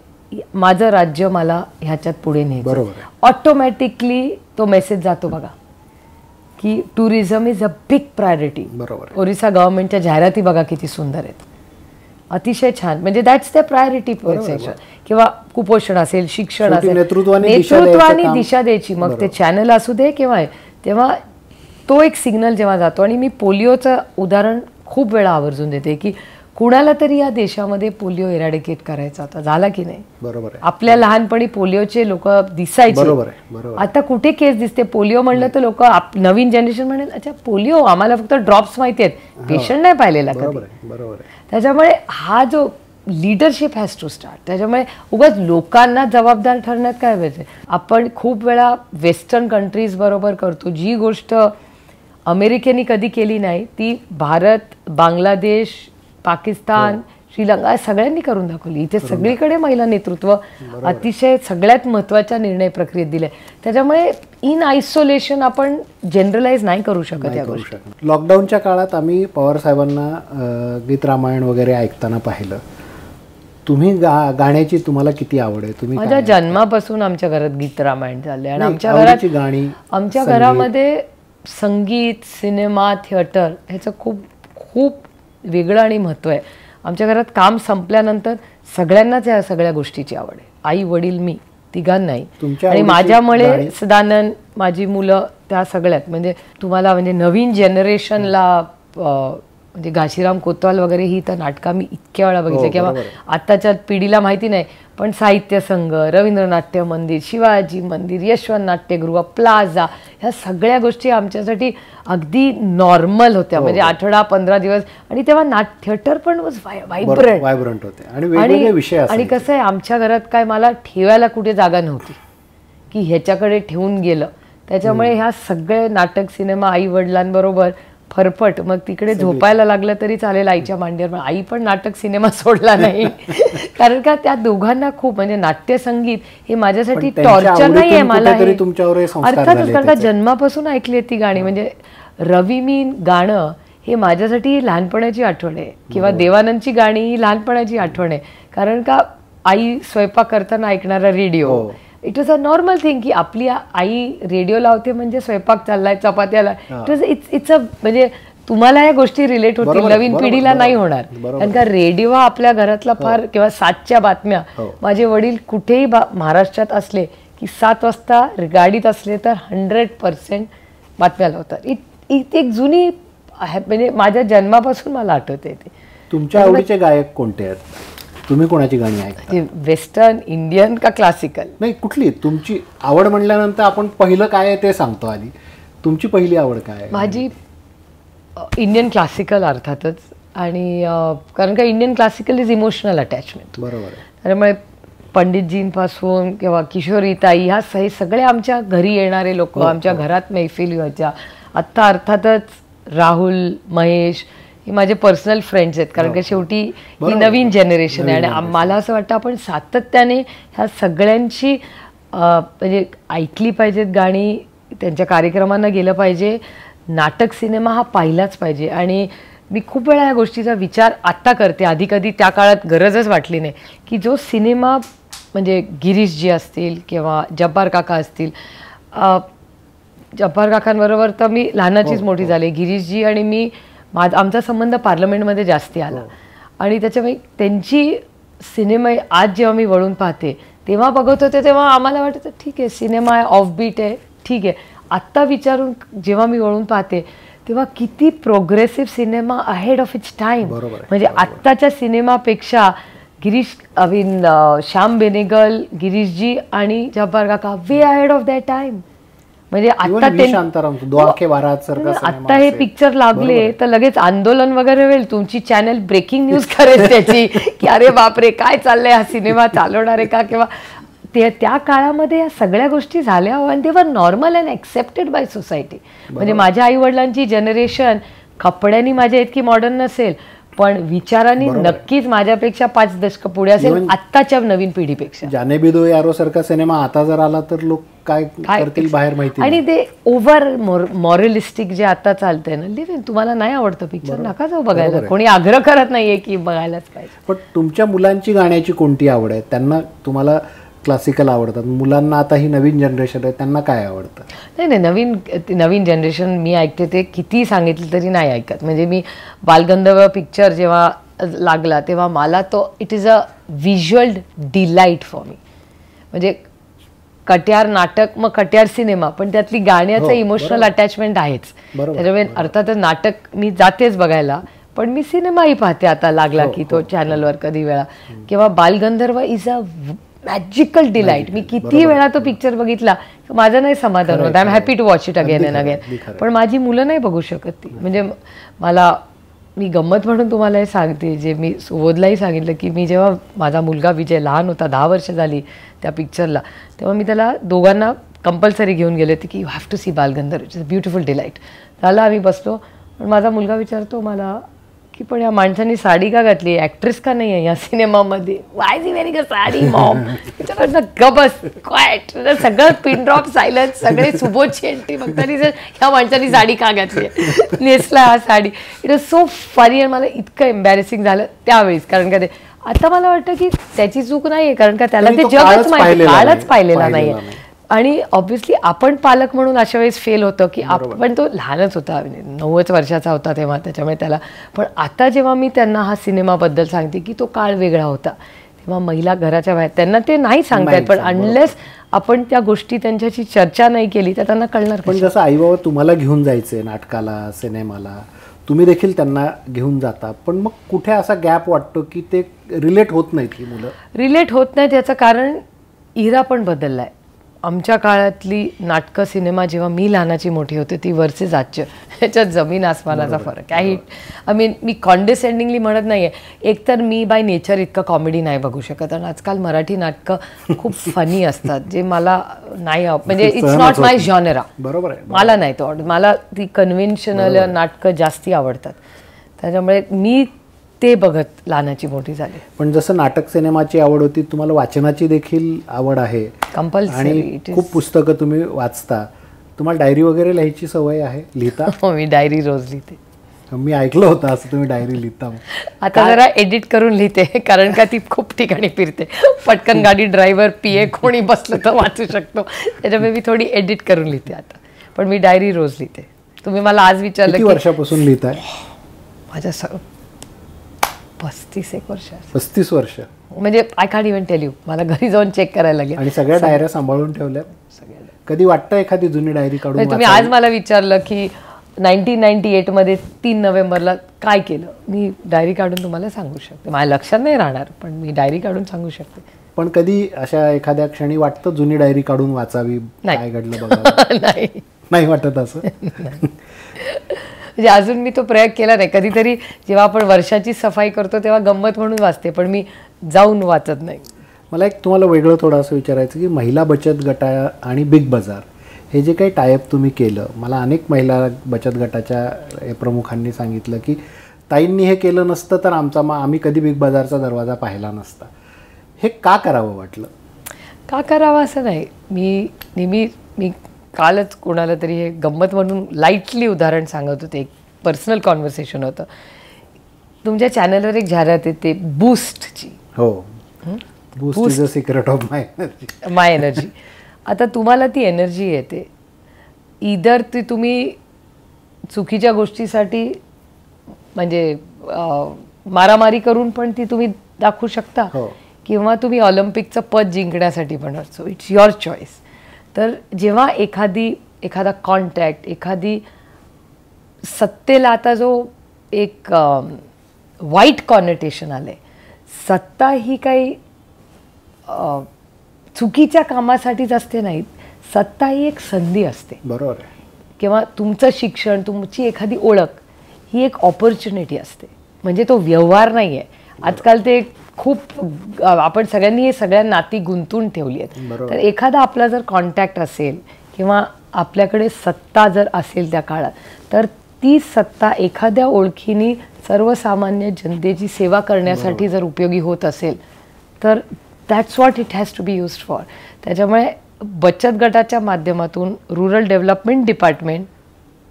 [SPEAKER 1] माझं राज्य मला ह्याच्यात पुढे नाही ऑटोमॅटिकली तो मेसेज जातो बघा की tourism is a big priority बरोबर ओरिसा गव्हर्नमेंटच्या जाहिराती बघा किती सुंदर आहेत अतिशय छान म्हणजे दॅट्स द प्रायोरिटी सेक्शन किंवा कुपोषण असेल शिक्षण असेल नेतृत्वाने दिशा द्यायची मग ते चॅनल असू दे किंवा तेव्हा तो एक सिग्नल जेव्हा जातो आणि मी पोलिओचं उदाहरण खूप वेळा आवर्जून देते की कुणाला तरी या देशामध्ये पोलिओ इराडिकेट करायचा होता झाला की नाही बरोबर आपल्या लहानपणी पोलिओचे लोक दिसायचे बरोबर आता कुठे केस दिसते पोलिओ म्हणलं तर लोक नवीन जनरेशन म्हणेल अच्छा पोलिओ आम्हाला फक्त ड्रॉप्स माहिती आहेत पेशंट नाही पाहिलेला बरोबर बरोबर त्याच्यामुळे हा जो लिडरशिप हॅज टू स्टार्ट त्याच्यामुळे उगाच लोकांना जबाबदार ठरण्यात काय पाहिजे आपण खूप वेळा वेस्टर्न कंट्रीज बरोबर करतो जी गोष्ट अमेरिकेने कधी केली नाही ती भारत बांगलादेश पाकिस्तान हो. श्रीलंका सगळ्यांनी करून दाखवली इथे सगळीकडे महिला नेतृत्व अतिशय सगळ्यात महत्वाच्या निर्णय प्रक्रियेत दिले त्याच्यामुळे इन आयसोलेशन आपण जनरलाइज नाही करू शकत या गोष्टी
[SPEAKER 2] लॉकडाऊनच्या काळात आम्ही पवार साहेबांना गीत रामायण वगैरे ऐकताना पाहिलं तुम्ही गाण्याची तुम्हाला किती आवड आहे तुम्ही माझ्या
[SPEAKER 1] जन्मापासून आमच्या घरात गीत रामायण झाले आणि आमच्या घराची गाणी आमच्या घरामध्ये संगीत सिनेमा थिएटर ह्याचं खूप खूप वेगळं आणि महत्त्व आहे आमच्या घरात काम संपल्यानंतर सगळ्यांनाच या सगळ्या गोष्टीची आवड आहे आई वडील मी तिघांनाही आणि माझ्यामुळे सदानंद माझी मुलं त्या सगळ्यात म्हणजे तुम्हाला म्हणजे नवीन जनरेशनला म्हणजे घाशीराम कोतवाल वगैरे ही तर नाटकं मी इतक्या वेळा बघितल्या हो, किंवा आत्ताच्या पिढीला माहिती नाही पण साहित्य संघ रवींद्र नाट्य मंदिर शिवाजी मंदिर यशवंत नाट्यगृह प्लाझा ह्या सगळ्या गोष्टी आमच्यासाठी अगदी नॉर्मल होत्या हो, म्हणजे हो. आठवडा पंधरा दिवस आणि तेव्हा नाट थिएटर पण व्हायब्रंट
[SPEAKER 2] व्हायब्रंट होते आणि विषय आणि
[SPEAKER 1] कसं आहे आमच्या घरात काय मला ठेवायला कुठे जागा नव्हती की ह्याच्याकडे ठेवून गेलं त्याच्यामुळे ह्या सगळे नाटक सिनेमा आई वडिलांबरोबर फरफट मग तिकडे झोपायला लागलं तरी चालेल आईच्या मांडीवर आई पण नाटक सिनेमा सोडला नाही कारण का त्या दोघांना खूप म्हणजे नाट्यसंगीत हे माझ्यासाठी टॉर्चर नाही आहे मला अर्थातच कारण का जन्मापासून ऐकली ती गाणी म्हणजे रवी मी गाणं हे माझ्यासाठी लहानपणाची आठवण आहे किंवा देवानंदची गाणी ही लहानपणाची आठवण आहे कारण का आई स्वयंपाक करताना ऐकणारा रेडिओ हो. It was a normal thing की आपली आई रेडिओ लावते म्हणजे स्वयंपाक चाललाय चपात्याला it was it's it's a म्हणजे तुम्हाला या गोष्टी रिलेट होतील नवीन पिढीला नाही होणार कारण का रेडिओ हा आपल्या घरातला हो. फार किंवा सातच्या बातम्या हो. माझे वडील कुठेही महाराष्ट्रात असले की सात वाजता गाडीत असले तर हंड्रेड पर्सेंट बातम्या लावतात इट इट एक जुनी म्हणजे माझ्या जन्मापासून मला आठवते ते तुमच्या आवडीचे
[SPEAKER 2] गायक कोणते आहेत तुम्ही कोणाची गाणी ऐकता
[SPEAKER 1] वेस्टर्न इंडियन का क्लासिकल नाही कुठली
[SPEAKER 2] तुमची आवड म्हणल्यानंतर आपण पहिलं काय आहे ते सांगतो आधी तुमची पहिली आवड काय
[SPEAKER 1] माझी इंडियन क्लासिकल अर्थातच आणि कारण का Indian classical is emotional attachment बरोबर त्यामुळे पंडितजींपासून किंवा किशोरीताई ह्या हे सगळे आमच्या घरी येणारे लोक हो, आमच्या हो. घरात मैफिली व्हायच्या आत्ता अर्थातच राहुल महेश ही माझे पर्सनल फ्रेंड्स आहेत कारण हो. की शेवटी ही नवीन जनरेशन आहे आणि मला असं वाटतं आपण सातत्याने ह्या सगळ्यांशी म्हणजे ऐकली पाहिजेत गाणी त्यांच्या कार्यक्रमांना गेलं पाहिजे नाटक सिनेमा हा पाहिलाच पाहिजे आणि मी खूप वेळा या गोष्टीचा विचार आत्ता करते आधी कधी त्या काळात गरजच वाटली नाही की जो सिनेमा म्हणजे गिरीशजी असतील किंवा जब्बार काका असतील जब्बार काकांबरोबर तर मी लहानाचीच हो, मोठी हो. झाले गिरीशजी आणि मी मा आमचा संबंध पार्लमेंटमध्ये जास्ती आला हो. आणि त्याच्यामुळे त्यांची सिनेमा आज जेव्हा मी वळून पाहते तेव्हा बघत होते तेव्हा आम्हाला वाटतं ठीक आहे सिनेमा आहे ऑफबीट आहे ठीक आहे आत्ता विचारून जेव्हा मी वळून पाहते तेव्हा किती progressive cinema ahead of its time म्हणजे आत्ताच्या सिनेमापेक्षा गिरीश आय श्याम बेनेगल गिरीशजी आणि जब्बार काका way ahead of that time म्हणजे आता
[SPEAKER 2] ते आता हे
[SPEAKER 1] पिक्चर लागले तर लगेच आंदोलन वगैरे होईल तुमची चॅनल ब्रेकिंग न्यूज करेल त्याची की अरे बापरे काय चाललंय हा सिनेमा चालवणार आहे का किंवा ते त्या काळामध्ये या सगळ्या गोष्टी झाल्या आणि ते वर normal and accepted by society म्हणजे माझ्या आईवडिलांची जनरेशन कपड्यांनी माझ्या इतकी मॉडर्न नसेल पण विचारांनी नक्कीच माझ्यापेक्षा पाच दशक पुढे असेल आताच्या नवीन पिढीपेक्षा
[SPEAKER 2] जाने बिदो यारो सारखा सिनेमा आता जर
[SPEAKER 1] आला तर लोक काय करतील बाहेर माहिती आणि ते ओव्हर मॉरलिस्टिक जे आता चालतंय ना लिव्ह तुम्हाला नाही आवडतं पिक्चर नका जाऊ बघायला कोणी आग्रह करत नाहीये की बघायलाच पाहिजे
[SPEAKER 2] पण तुमच्या मुलांची गाण्याची कोणती आवड आहे त्यांना तुम्हाला क्लासिकल आवडतात मुलांना आता ही नवीन जनरेशन आहे त्यांना काय आवडतं
[SPEAKER 1] नाही नाही नवीन नवीन जनरेशन मी ऐकते ते किती सांगितलं तरी नाही ऐकत म्हणजे मी बालगंधर्व पिक्चर जेव्हा लागला तेव्हा मला तो it is a visual delight for me म्हणजे कट्यार नाटक मग कट्यार सिनेमा पण त्यातली गाण्याचं इमोशनल हो, अटॅचमेंट आहेच त्याच्यामुळे अर्थातच नाटक मी जातेच बघायला पण मी सिनेमाही पाहते आता लागला हो, की हो. तो चॅनलवर कधी वेळा किंवा Balgandharva is a magical delight मी किती वेळा तो पिक्चर बघितला माझं नाही समाधान होत I am happy to watch it again and again पण माझी मुलं नाही बघू शकत ती म्हणजे मला मी गंमत म्हणून तुम्हाला हे सांगते जे मी सुबोधलाही सांगितलं की मी जेव्हा माझा मुलगा विजय लहान होता दहा वर्ष झाली त्या पिक्चरला तेव्हा मी त्याला दोघांना कंपल्सरी घेऊन गेले होते की you have to see Balgandharva it's a beautiful delight त्याला आम्ही बसतो पण माझा मुलगा विचारतो मला की पण या माणसाने साडी का घातली ऍक्ट्रेस का नाही आहे या सिनेमामध्ये why very very sari mom गबस क्वायट सगळं पिनड्रॉप सायलन्स सगळे सुबोधची एंट्री फक्त या माणसाने साडी का घातली नेसला हा sari it was so funny आणि मला इतकं एम्बॅरेसिंग झालं त्यावेळेस कारण का ते आता मला वाटतं की त्याची चूक नाही आहे कारण का त्याला ते जगच माहिती कालच पाहिलेला नाही आहे आणि ऑब्व्हियसली आपण पालक म्हणून अशा वेळेस फेल होतं की आपण तो लहानच होता नव्वद वर्षाचा होता तेव्हा त्याच्यामुळे त्याला पण आता जेव्हा मी त्यांना हा सिनेमाबद्दल सांगते की तो काळ वेगळा होता तेव्हा महिला घराच्या बाहेर त्यांना ते नाही सांगतात पण अनलेस आपण त्या गोष्टी त्यांच्याशी चर्चा नाही केली तर त्यांना कळणार पण जसं
[SPEAKER 2] आई बाबा तुम्हाला घेऊन जायचे नाटकाला सिनेमाला तुम्ही देखील त्यांना घेऊन जाता पण मग कुठे असा गॅप वाटतो की ते रिलेट होत नाहीत ही मुलं
[SPEAKER 1] रिलेट होत नाहीत याचं कारण इरा पण बदललाय आमच्या काळातली नाटकं सिनेमा जेव्हा मी लहानाची मोठी होते ती वरचे जातचे ह्याच्यात जमीन आसमानाचा फरक आहे आय मीन मी कॉन्डेसेंडिंगली म्हणत नाही आहे एकतर मी बाय नेचर इतकं कॉमेडी नाही बघू शकत आणि आजकाल मराठी नाटकं खूप फनी असतात जे मला नाही म्हणजे इट्स नॉट माय जॉनरा बरोबर आहे मला नाही तो मला ती कन्व्हेन्शनल नाटकं जास्ती आवडतात त्याच्यामुळे मी ते बघत लानाची मोठी झाली
[SPEAKER 2] पण जसं नाटक सिनेमाची आवड होती तुम्हाला वाचनाची देखील आवड आहे आणि खूप पुस्तकं तुम्ही वाचता तुम्हाला डायरी वगैरे लिहायची सवय आहे लिहिता हो, मी डायरी रोज लिहिते मी ऐकलं होतं असं तुम्ही डायरी लिहिता आता जरा
[SPEAKER 1] एडिट करून लिहिते कारण का ती खूप ठिकाणी फिरते पटकन गाडी ड्रायव्हर पी ए कोणी बसलं तर वाचू शकतो त्याच्यामुळे मी थोडी एडिट करून लिहिते आता पण मी डायरी रोज लिहिते तुम्ही मला आज विचारलं वर्षापासून लिहिताय माझ्या पस्तीस एक वर्ष पस्तीस वर्ष म्हणजे I can even tell you मला घरी जाऊन चेक करायला लागेल आणि सगळ्या डायऱ्या सांभाळून
[SPEAKER 2] ठेवल्या सगळ्या कधी वाटतं एखादी जुनी डायरी काढून म्हणजे तुम्ही आज
[SPEAKER 1] मला विचारलं की नाईन्टीन नाईन्टी एटमध्ये तीन नोव्हेंबरला काय केलं मी डायरी काढून तुम्हाला सांगू शकते माझ्या लक्षात नाही राहणार पण मी डायरी काढून सांगू शकते
[SPEAKER 2] पण कधी अशा एखाद्या क्षणी वाटतं जुनी डायरी काढून वाचावी काय घडलं नाही वाटत असं
[SPEAKER 1] म्हणजे अजून मी तो प्रयोग केला नाही कधीतरी जेव्हा आपण वर्षाची सफाई करतो तेव्हा गंमत म्हणून वाचते पण मी जाऊन वाचत नाही
[SPEAKER 2] मला एक तुम्हाला वेगळं थोडं असं विचारायचं की महिला बचत गटा आणि बिग बाजार हे जे काही टायअप तुम्ही केलं मला अनेक महिला बचत गटाच्या प्रमुखांनी सांगितलं की ताईंनी हे केलं नसतं तर आमचा मा आम्ही कधी बिग बाजारचा दरवाजा पाहिला नसता हे का करावं वाटलं
[SPEAKER 1] का करावं असं नाही मी नेहमी मी कालच कोणाला तरी हे गंमत म्हणून लाईटली उदाहरण सांगत होते एक पर्सनल कॉन्व्हर्सेशन होतं तुमच्या चॅनलवर एक जाहिरात येते बूस्टची
[SPEAKER 2] हो Boost is secret of my
[SPEAKER 1] energy my energy आता तुम्हाला ती एनर्जी येते इदर ती तुम्ही चुकीच्या गोष्टीसाठी म्हणजे मारामारी करून पण ती तुम्ही दाखवू शकता हो. किंवा तुम्ही ऑलिम्पिकचं पद जिंकण्यासाठी पण असो इट्स युअर चॉईस तर जेव्हा एखादी एखादा कॉन्टॅक्ट एखादी सत्तेला आता जो एक वाईट कॉनटेशन आलं आहे सत्ता ही काही चुकीच्या कामासाठीच असते नाहीत सत्ता ही एक संधी असते बरोबर किंवा तुमचं शिक्षण तुमची एखादी ओळख ही एक ऑपॉर्च्युनिटी असते म्हणजे तो व्यवहार नाही आहे आजकाल ते खूप आपण सगळ्यांनी हे सगळ्या नाती गुंतून ठेवली आहेत तर एखादा आपला जर कॉन्टॅक्ट असेल किंवा आपल्याकडे सत्ता जर असेल त्या काळात तर ती सत्ता एखाद्या ओळखीने सर्वसामान्य जनतेची सेवा करण्यासाठी जर उपयोगी होत असेल तर that's what it has to be use for त्याच्यामुळे बचत गटाच्या माध्यमातून रुरल डेव्हलपमेंट डिपार्टमेंट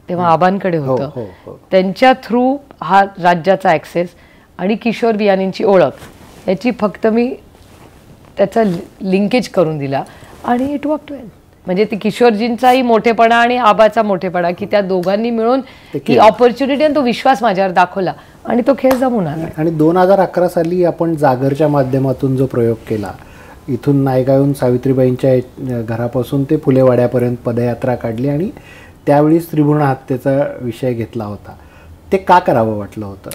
[SPEAKER 1] तेव्हा आबांकडे हो, होतं हो, हो. त्यांच्या थ्रू हा राज्याचा ॲक्सेस आणि किशोर बियाणींची ओळख याची फक्त मी त्याचा लिंकेज करून दिला आणि इट वर्क वेल म्हणजे ते किशोरजींचाही मोठेपणा आणि आबाचा मोठेपणा की त्या दोघांनी मिळून ती ऑपॉर्च्युनिटी आणि तो विश्वास माझ्यावर दाखवला आणि तो खेळ जमून आला
[SPEAKER 2] आणि दोन हजार अकरा साली आपण जागरच्या माध्यमातून जो प्रयोग केला इथून येऊन सावित्रीबाईंच्या घरापासून ते फुलेवाड्यापर्यंत पदयात्रा काढली आणि त्यावेळी त्रिभुवन हत्येचा विषय घेतला होता ते का करावं वाटलं होतं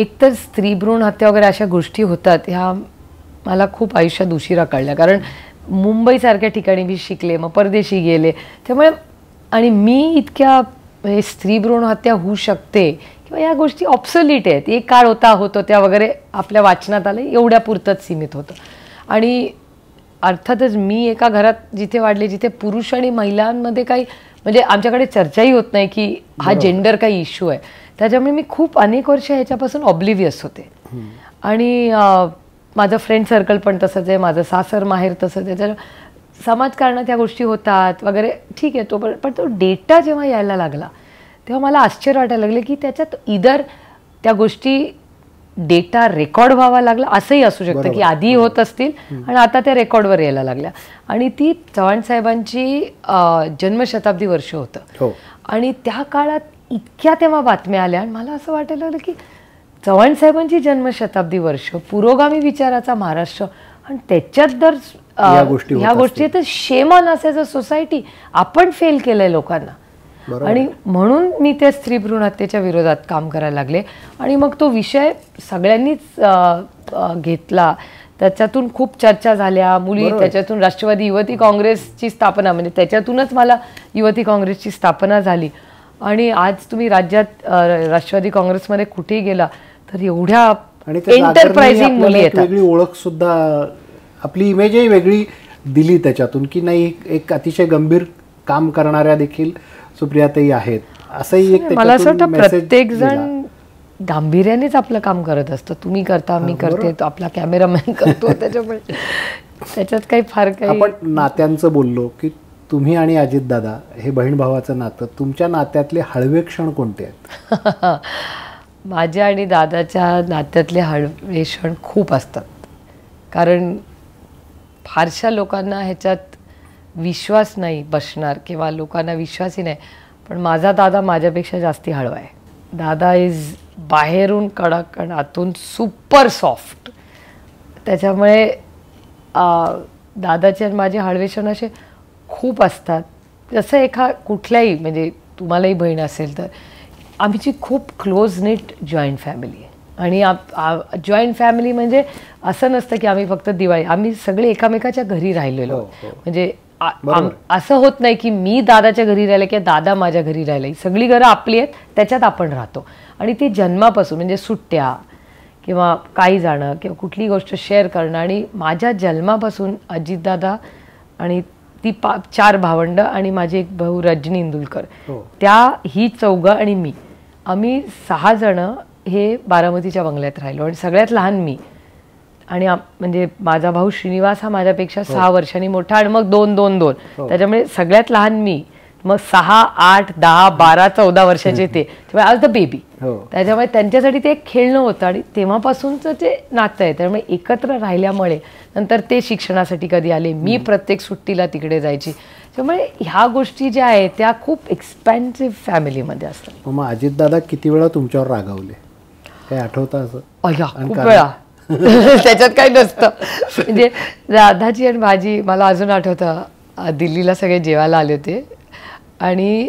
[SPEAKER 1] एक तर स्त्री भ्रूण हत्या वगैरे अशा गोष्टी होतात ह्या मला खूप आयुष्यात उशिरा कळल्या कारण मुंबईसारख्या ठिकाणी मी शिकले मग परदेशी गेले त्यामुळे आणि मी इतक्या स्त्री भ्रूण हत्या होऊ शकते किंवा या गोष्टी ऑप्सलिट आहेत एक काळ होता होतो त्या वगैरे आपल्या वाचनात आलं एवढ्या पुरतंच सीमित होतं आणि अर्थातच मी एका घरात जिथे वाढले जिथे पुरुष आणि महिलांमध्ये काही म्हणजे आमच्याकडे चर्चाही होत नाही की हा जेंडर काही इश्यू आहे त्याच्यामुळे मी खूप अनेक वर्ष ह्याच्यापासून ऑब्लिव्हियस होते आणि माझं फ्रेंड सर्कल पण तसंच आहे माझं सासर माहेर तसंच आहे त्याच्या समाजकारणात त्या गोष्टी होतात वगैरे ठीक आहे तो पण पण तो डेटा जेव्हा यायला लागला तेव्हा मला आश्चर्य वाटायला लागले की त्याच्यात इधर त्या गोष्टी डेटा रेकॉर्ड व्हावा लागला असंही असू शकतं की आधी होत असतील आणि आता त्या रेकॉर्डवर यायला लागल्या आणि ती चव्हाण साहेबांची जन्मशताब्दी वर्ष होतं हो. आणि त्या काळात इतक्या तेव्हा बातम्या आल्या आणि मला असं वाटायला लागलं की चव्हाणसाहेबांची जन्मशताब्दी वर्ष पुरोगामी विचाराचा महाराष्ट्र आणि त्याच्यात दर ह्या गोष्टी तर शेमान असायचं सोसायटी आपण फेल केलंय लोकांना आणि म्हणून मी त्या स्त्री भ्रूण हत्येच्या विरोधात काम करायला लागले आणि मग तो विषय सगळ्यांनीच घेतला त्याच्यातून खूप चर्चा झाल्या मुली त्याच्यातून राष्ट्रवादी युवती काँग्रेसची स्थापना म्हणजे त्याच्यातूनच मला युवती काँग्रेसची स्थापना झाली आणि आज तुम्ही राज्यात राष्ट्रवादी काँग्रेसमध्ये कुठेही गेला तर एवढ्या एंटरप्राइझिंग मुली वेगळी
[SPEAKER 2] ओळख सुद्धा आपली इमेजही वेगळी दिली त्याच्यातून की नाही एक अतिशय गंभीर काम करणाऱ्या देखील सुप्रियाताई आहेत असंही एक मला असं वाटतं प्रत्येक जण
[SPEAKER 1] गांभीर्यानेच आपलं काम करत असतं तुम्ही करता मी करते आपला कॅमेरामॅन करतो त्याच्यामुळे त्याच्यात काही फार काही आपण नात्यांचं
[SPEAKER 2] बोललो की तुम्ही आणि अजित दादा हे बहीण भावाचं नातं तुमच्या नात्यातले हळवे क्षण कोणते
[SPEAKER 1] आहेत माझ्या आणि दादाच्या नात्यातले हळवे क्षण खूप असतात कारण फारशा लोकांना ह्याच्यात विश्वास नाही बसणार किंवा लोकांना विश्वासही नाही पण माझा दादा माझ्यापेक्षा जास्ती हळवा आहे दादा इज बाहेरून कडक आणि आतून सुपर सॉफ्ट त्याच्यामुळे दादाचे आणि माझे हळवे क्षण असे खूप असतात जसं एका कुठल्याही म्हणजे तुम्हालाही बहीण असेल तर आमची खूप क्लोज नीट जॉईंट फॅमिली आहे आणि आप जॉईंट फॅमिली म्हणजे असं नसतं की आम्ही फक्त दिवाळी आम्ही सगळे एकामेकाच्या घरी राहिलेलो हो, हो. म्हणजे असं होत नाही की मी दादाच्या घरी राहिले किंवा दादा माझ्या घरी राहिले सगळी घरं आपली आहेत त्याच्यात आपण राहतो आणि ती जन्मापासून म्हणजे सुट्ट्या किंवा काही जाणं किंवा कुठली गोष्ट शेअर करणं आणि माझ्या जन्मापासून अजितदादा आणि ती पा चार भावंड आणि माझे एक भाऊ रजनी इंदुलकर हो. त्या ही चौघ आणि मी आम्ही सहा जण हे बारामतीच्या बंगल्यात राहिलो आणि सगळ्यात लहान मी आणि म्हणजे माझा भाऊ श्रीनिवास हा माझ्यापेक्षा हो. सहा वर्षांनी मोठा आणि मग दोन दोन दोन हो. त्याच्यामुळे सगळ्यात लहान मी मग सहा आठ दहा बारा चौदा वर्षाचे ते त्यामुळे आज द बेबी त्याच्यामुळे त्यांच्यासाठी ते एक खेळणं होतं आणि तेव्हापासूनच ते नातं आहे त्यामुळे एकत्र राहिल्यामुळे नंतर ते शिक्षणासाठी कधी आले मी प्रत्येक सुट्टीला तिकडे जायची त्यामुळे ह्या गोष्टी ज्या आहेत त्या खूप एक्सपेन्सिव्ह फॅमिलीमध्ये असतात
[SPEAKER 2] मग दादा किती वेळा तुमच्यावर रागावले काय आठवतं असं खूप वेळा
[SPEAKER 1] त्याच्यात काही नसतं म्हणजे राधाची आणि भाजी मला अजून आठवतं दिल्लीला सगळे जेवायला आले होते आणि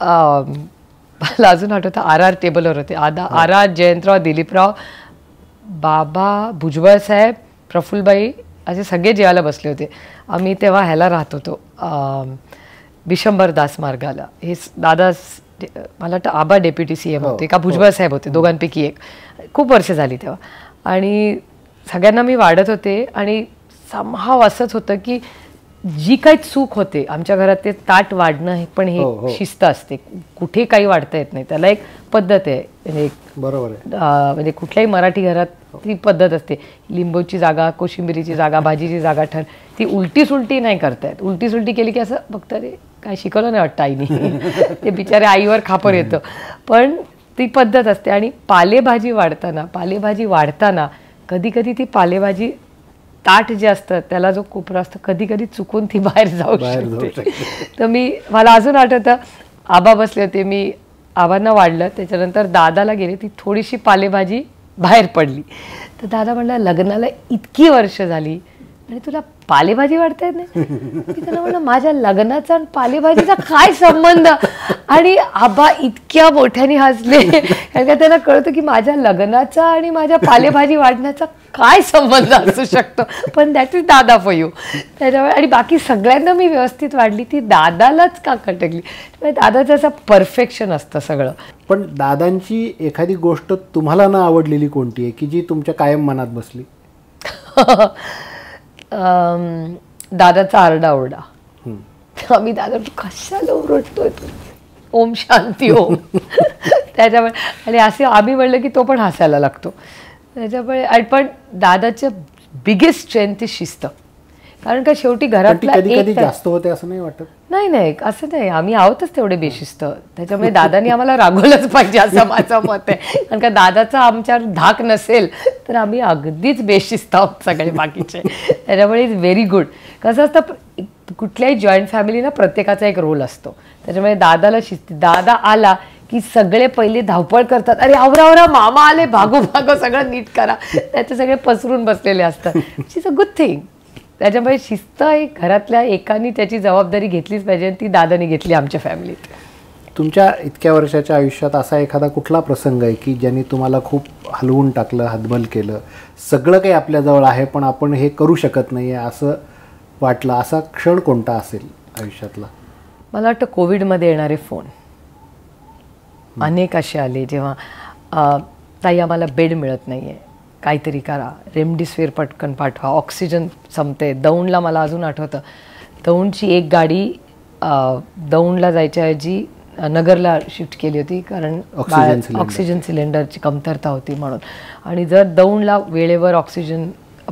[SPEAKER 1] मला अजून आठवतं आर आर टेबलवर होते आदा आर हो. आर जयंतराव दिलीपराव बाबा भुजबळ साहेब प्रफुलबाई असे सगळे जेवायला बसले होते आम्ही तेव्हा ह्याला राहत होतो बिशंबर दास मार्गाला हे दादा मला वाटतं आबा डेप्युटी सी एम होते हो, का हो. भुजबळ साहेब होते दोघांपैकी एक खूप वर्ष झाली तेव्हा आणि सगळ्यांना मी वाढत होते आणि समहाव असंच होतं की जी काही चूक होते आमच्या घरात ते ताट वाढणं हे पण हे हो, हो. शिस्त असते कुठे काही वाढता येत नाही त्याला एक पद्धत आहे म्हणजे बरोबर म्हणजे कुठल्याही मराठी घरात हो. ती पद्धत असते लिंबूची जागा कोशिंबिरीची जागा भाजीची जागा ठर ती उलटी सुलटी नाही करतायत उलटी सुलटी केली की असं फक्त रे काय शिकवलं नाही वाटतं आईने ते बिचारे आईवर खापर येतं पण ती पद्धत असते आणि पालेभाजी वाढताना पालेभाजी वाढताना कधी कधी ती पालेभाजी ताट जे असतं त्याला जो कोपरा असतो कधी कधी चुकून ती बाहेर जाऊ शकते तर मी मला अजून आठवतं आबा बसले होते मी आबांना वाढलं त्याच्यानंतर दादाला गेले ती थोडीशी पालेभाजी बाहेर पडली तर दादा म्हणला लग्नाला इतकी वर्ष झाली आणि तुला पालेभाजी वाढता येत नाही मी त्यांना म्हणलं माझ्या लग्नाचा आणि पालेभाजीचा काय संबंध आणि आबा इतक्या मोठ्याने हसले कारण का त्यांना कळतं की माझ्या लग्नाचा आणि माझ्या पालेभाजी वाढण्याचा काय संबंध असू शकतो पण दॅट इज दादा फॉर यू त्याच्यामुळे आणि बाकी सगळ्यांना मी व्यवस्थित वाढली ती दादालाच का कटकली म्हणजे दादाचं असं परफेक्शन असतं सगळं पण
[SPEAKER 2] दादांची एखादी गोष्ट तुम्हाला ना आवडलेली कोणती आहे की जी तुमच्या कायम मनात बसली
[SPEAKER 1] दादाचा आरडा ओरडा आम्ही दादा तू कशाला ओरडतोय ओम शांती ओम त्याच्यामुळे आणि असे आम्ही म्हणलं की तो पण हसायला लागतो त्याच्यामुळे पण दादाच्या बिगेस्ट स्ट्रेंथ शिस्त कारण का शेवटी घरातला कधी जास्त
[SPEAKER 2] होते असं नाही वाटत
[SPEAKER 1] नाही नाही असं नाही आम्ही आहोतच तेवढे बेशिस्त त्याच्यामुळे दादानी आम्हाला रागवलंच पाहिजे असं माझं मत आहे कारण का दादाचा आमच्यावर धाक नसेल तर आम्ही अगदीच बेशिस्त आहोत सगळे बाकीचे त्याच्यामुळे इज व्हेरी गुड कसं असतं कुठल्याही जॉईंट ना प्रत्येकाचा एक रोल असतो त्याच्यामुळे दादाला शिस्त दादा आला की सगळे पहिले धावपळ करतात अरे आवरा आवरा मामा आले भागो भागो सगळं नीट करा त्याचे सगळे पसरून बसलेले असतात इट्स अ गुड थिंग त्याच्यामुळे शिस्त एक घरातल्या एकाने त्याची जबाबदारी घेतलीच पाहिजे ती दादाने घेतली आमच्या फॅमिलीत
[SPEAKER 2] तुमच्या इतक्या वर्षाच्या आयुष्यात असा एखादा कुठला प्रसंग आहे की ज्यांनी तुम्हाला खूप हलवून टाकलं हतबल केलं सगळं काही आपल्याजवळ आहे पण आपण हे करू शकत नाही आहे असं वाटलं असा क्षण कोणता असेल आयुष्यातला
[SPEAKER 1] मला वाटतं कोविडमध्ये येणारे फोन अनेक असे आले जेव्हा ताई आम्हाला बेड मिळत नाही आहे काहीतरी करा रेमडिसिव्हिअर पटकन पाठवा ऑक्सिजन संपते दौंडला मला अजून आठवतं दौंडची एक गाडी दौंडला जी नगरला शिफ्ट केली होती कारण ऑक्सिजन सिलेंडरची कमतरता होती म्हणून आणि जर दौंडला वेळेवर ऑक्सिजन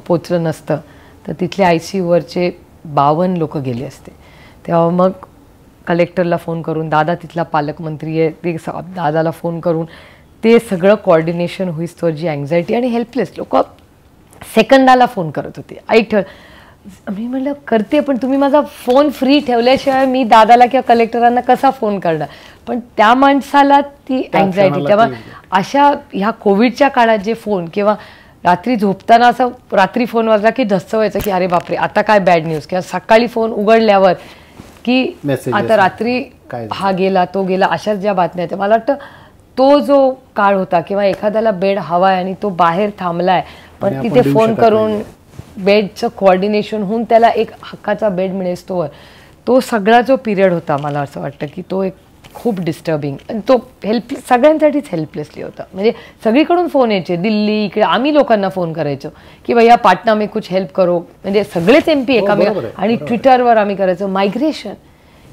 [SPEAKER 1] पोचलं नसतं तर तिथले आय सी यूवरचे बावन्न लोक गेले असते तेव्हा मग कलेक्टरला फोन करून दादा तिथला पालकमंत्री आहे ते दादाला फोन करून ते सगळं कॉर्डिनेशन तो जी अँझायटी आणि हेल्पलेस लोक सेकंदाला फोन करत होते आई ठेव मी म्हटलं करते पण तुम्ही माझा फोन फ्री ठेवल्याशिवाय मी दादाला किंवा कलेक्टरांना कसा फोन करणार पण त्या माणसाला ती अँझायटी तेव्हा अशा ह्या कोविडच्या काळात जे फोन किंवा रात्री झोपताना असं रात्री फोन वाजला की धस्त व्हायचं की अरे बापरे आता काय बॅड न्यूज किंवा सकाळी फोन उघडल्यावर की आता रात्री हा गेला तो गेला अशाच ज्या बातम्या आहेत मला वाटतं तो जो काळ होता किंवा एखाद्याला बेड हवा आहे आणि तो बाहेर थांबलाय पण तिथे फोन करून बेडचं कोऑर्डिनेशन होऊन त्याला एक हक्काचा बेड मिळेल तोवर तो सगळा जो पिरियड होता मला असं वाटतं की तो एक खूप डिस्टर्बिंग आणि तो हेल्प सगळ्यांसाठीच हेल्पलेसली होता म्हणजे सगळीकडून फोन यायचे दिल्ली इकडे आम्ही लोकांना फोन करायचो की भैया पाटणा मी कुछ हेल्प करो म्हणजे सगळेच एम पी एका आणि ट्विटरवर आम्ही करायचो मायग्रेशन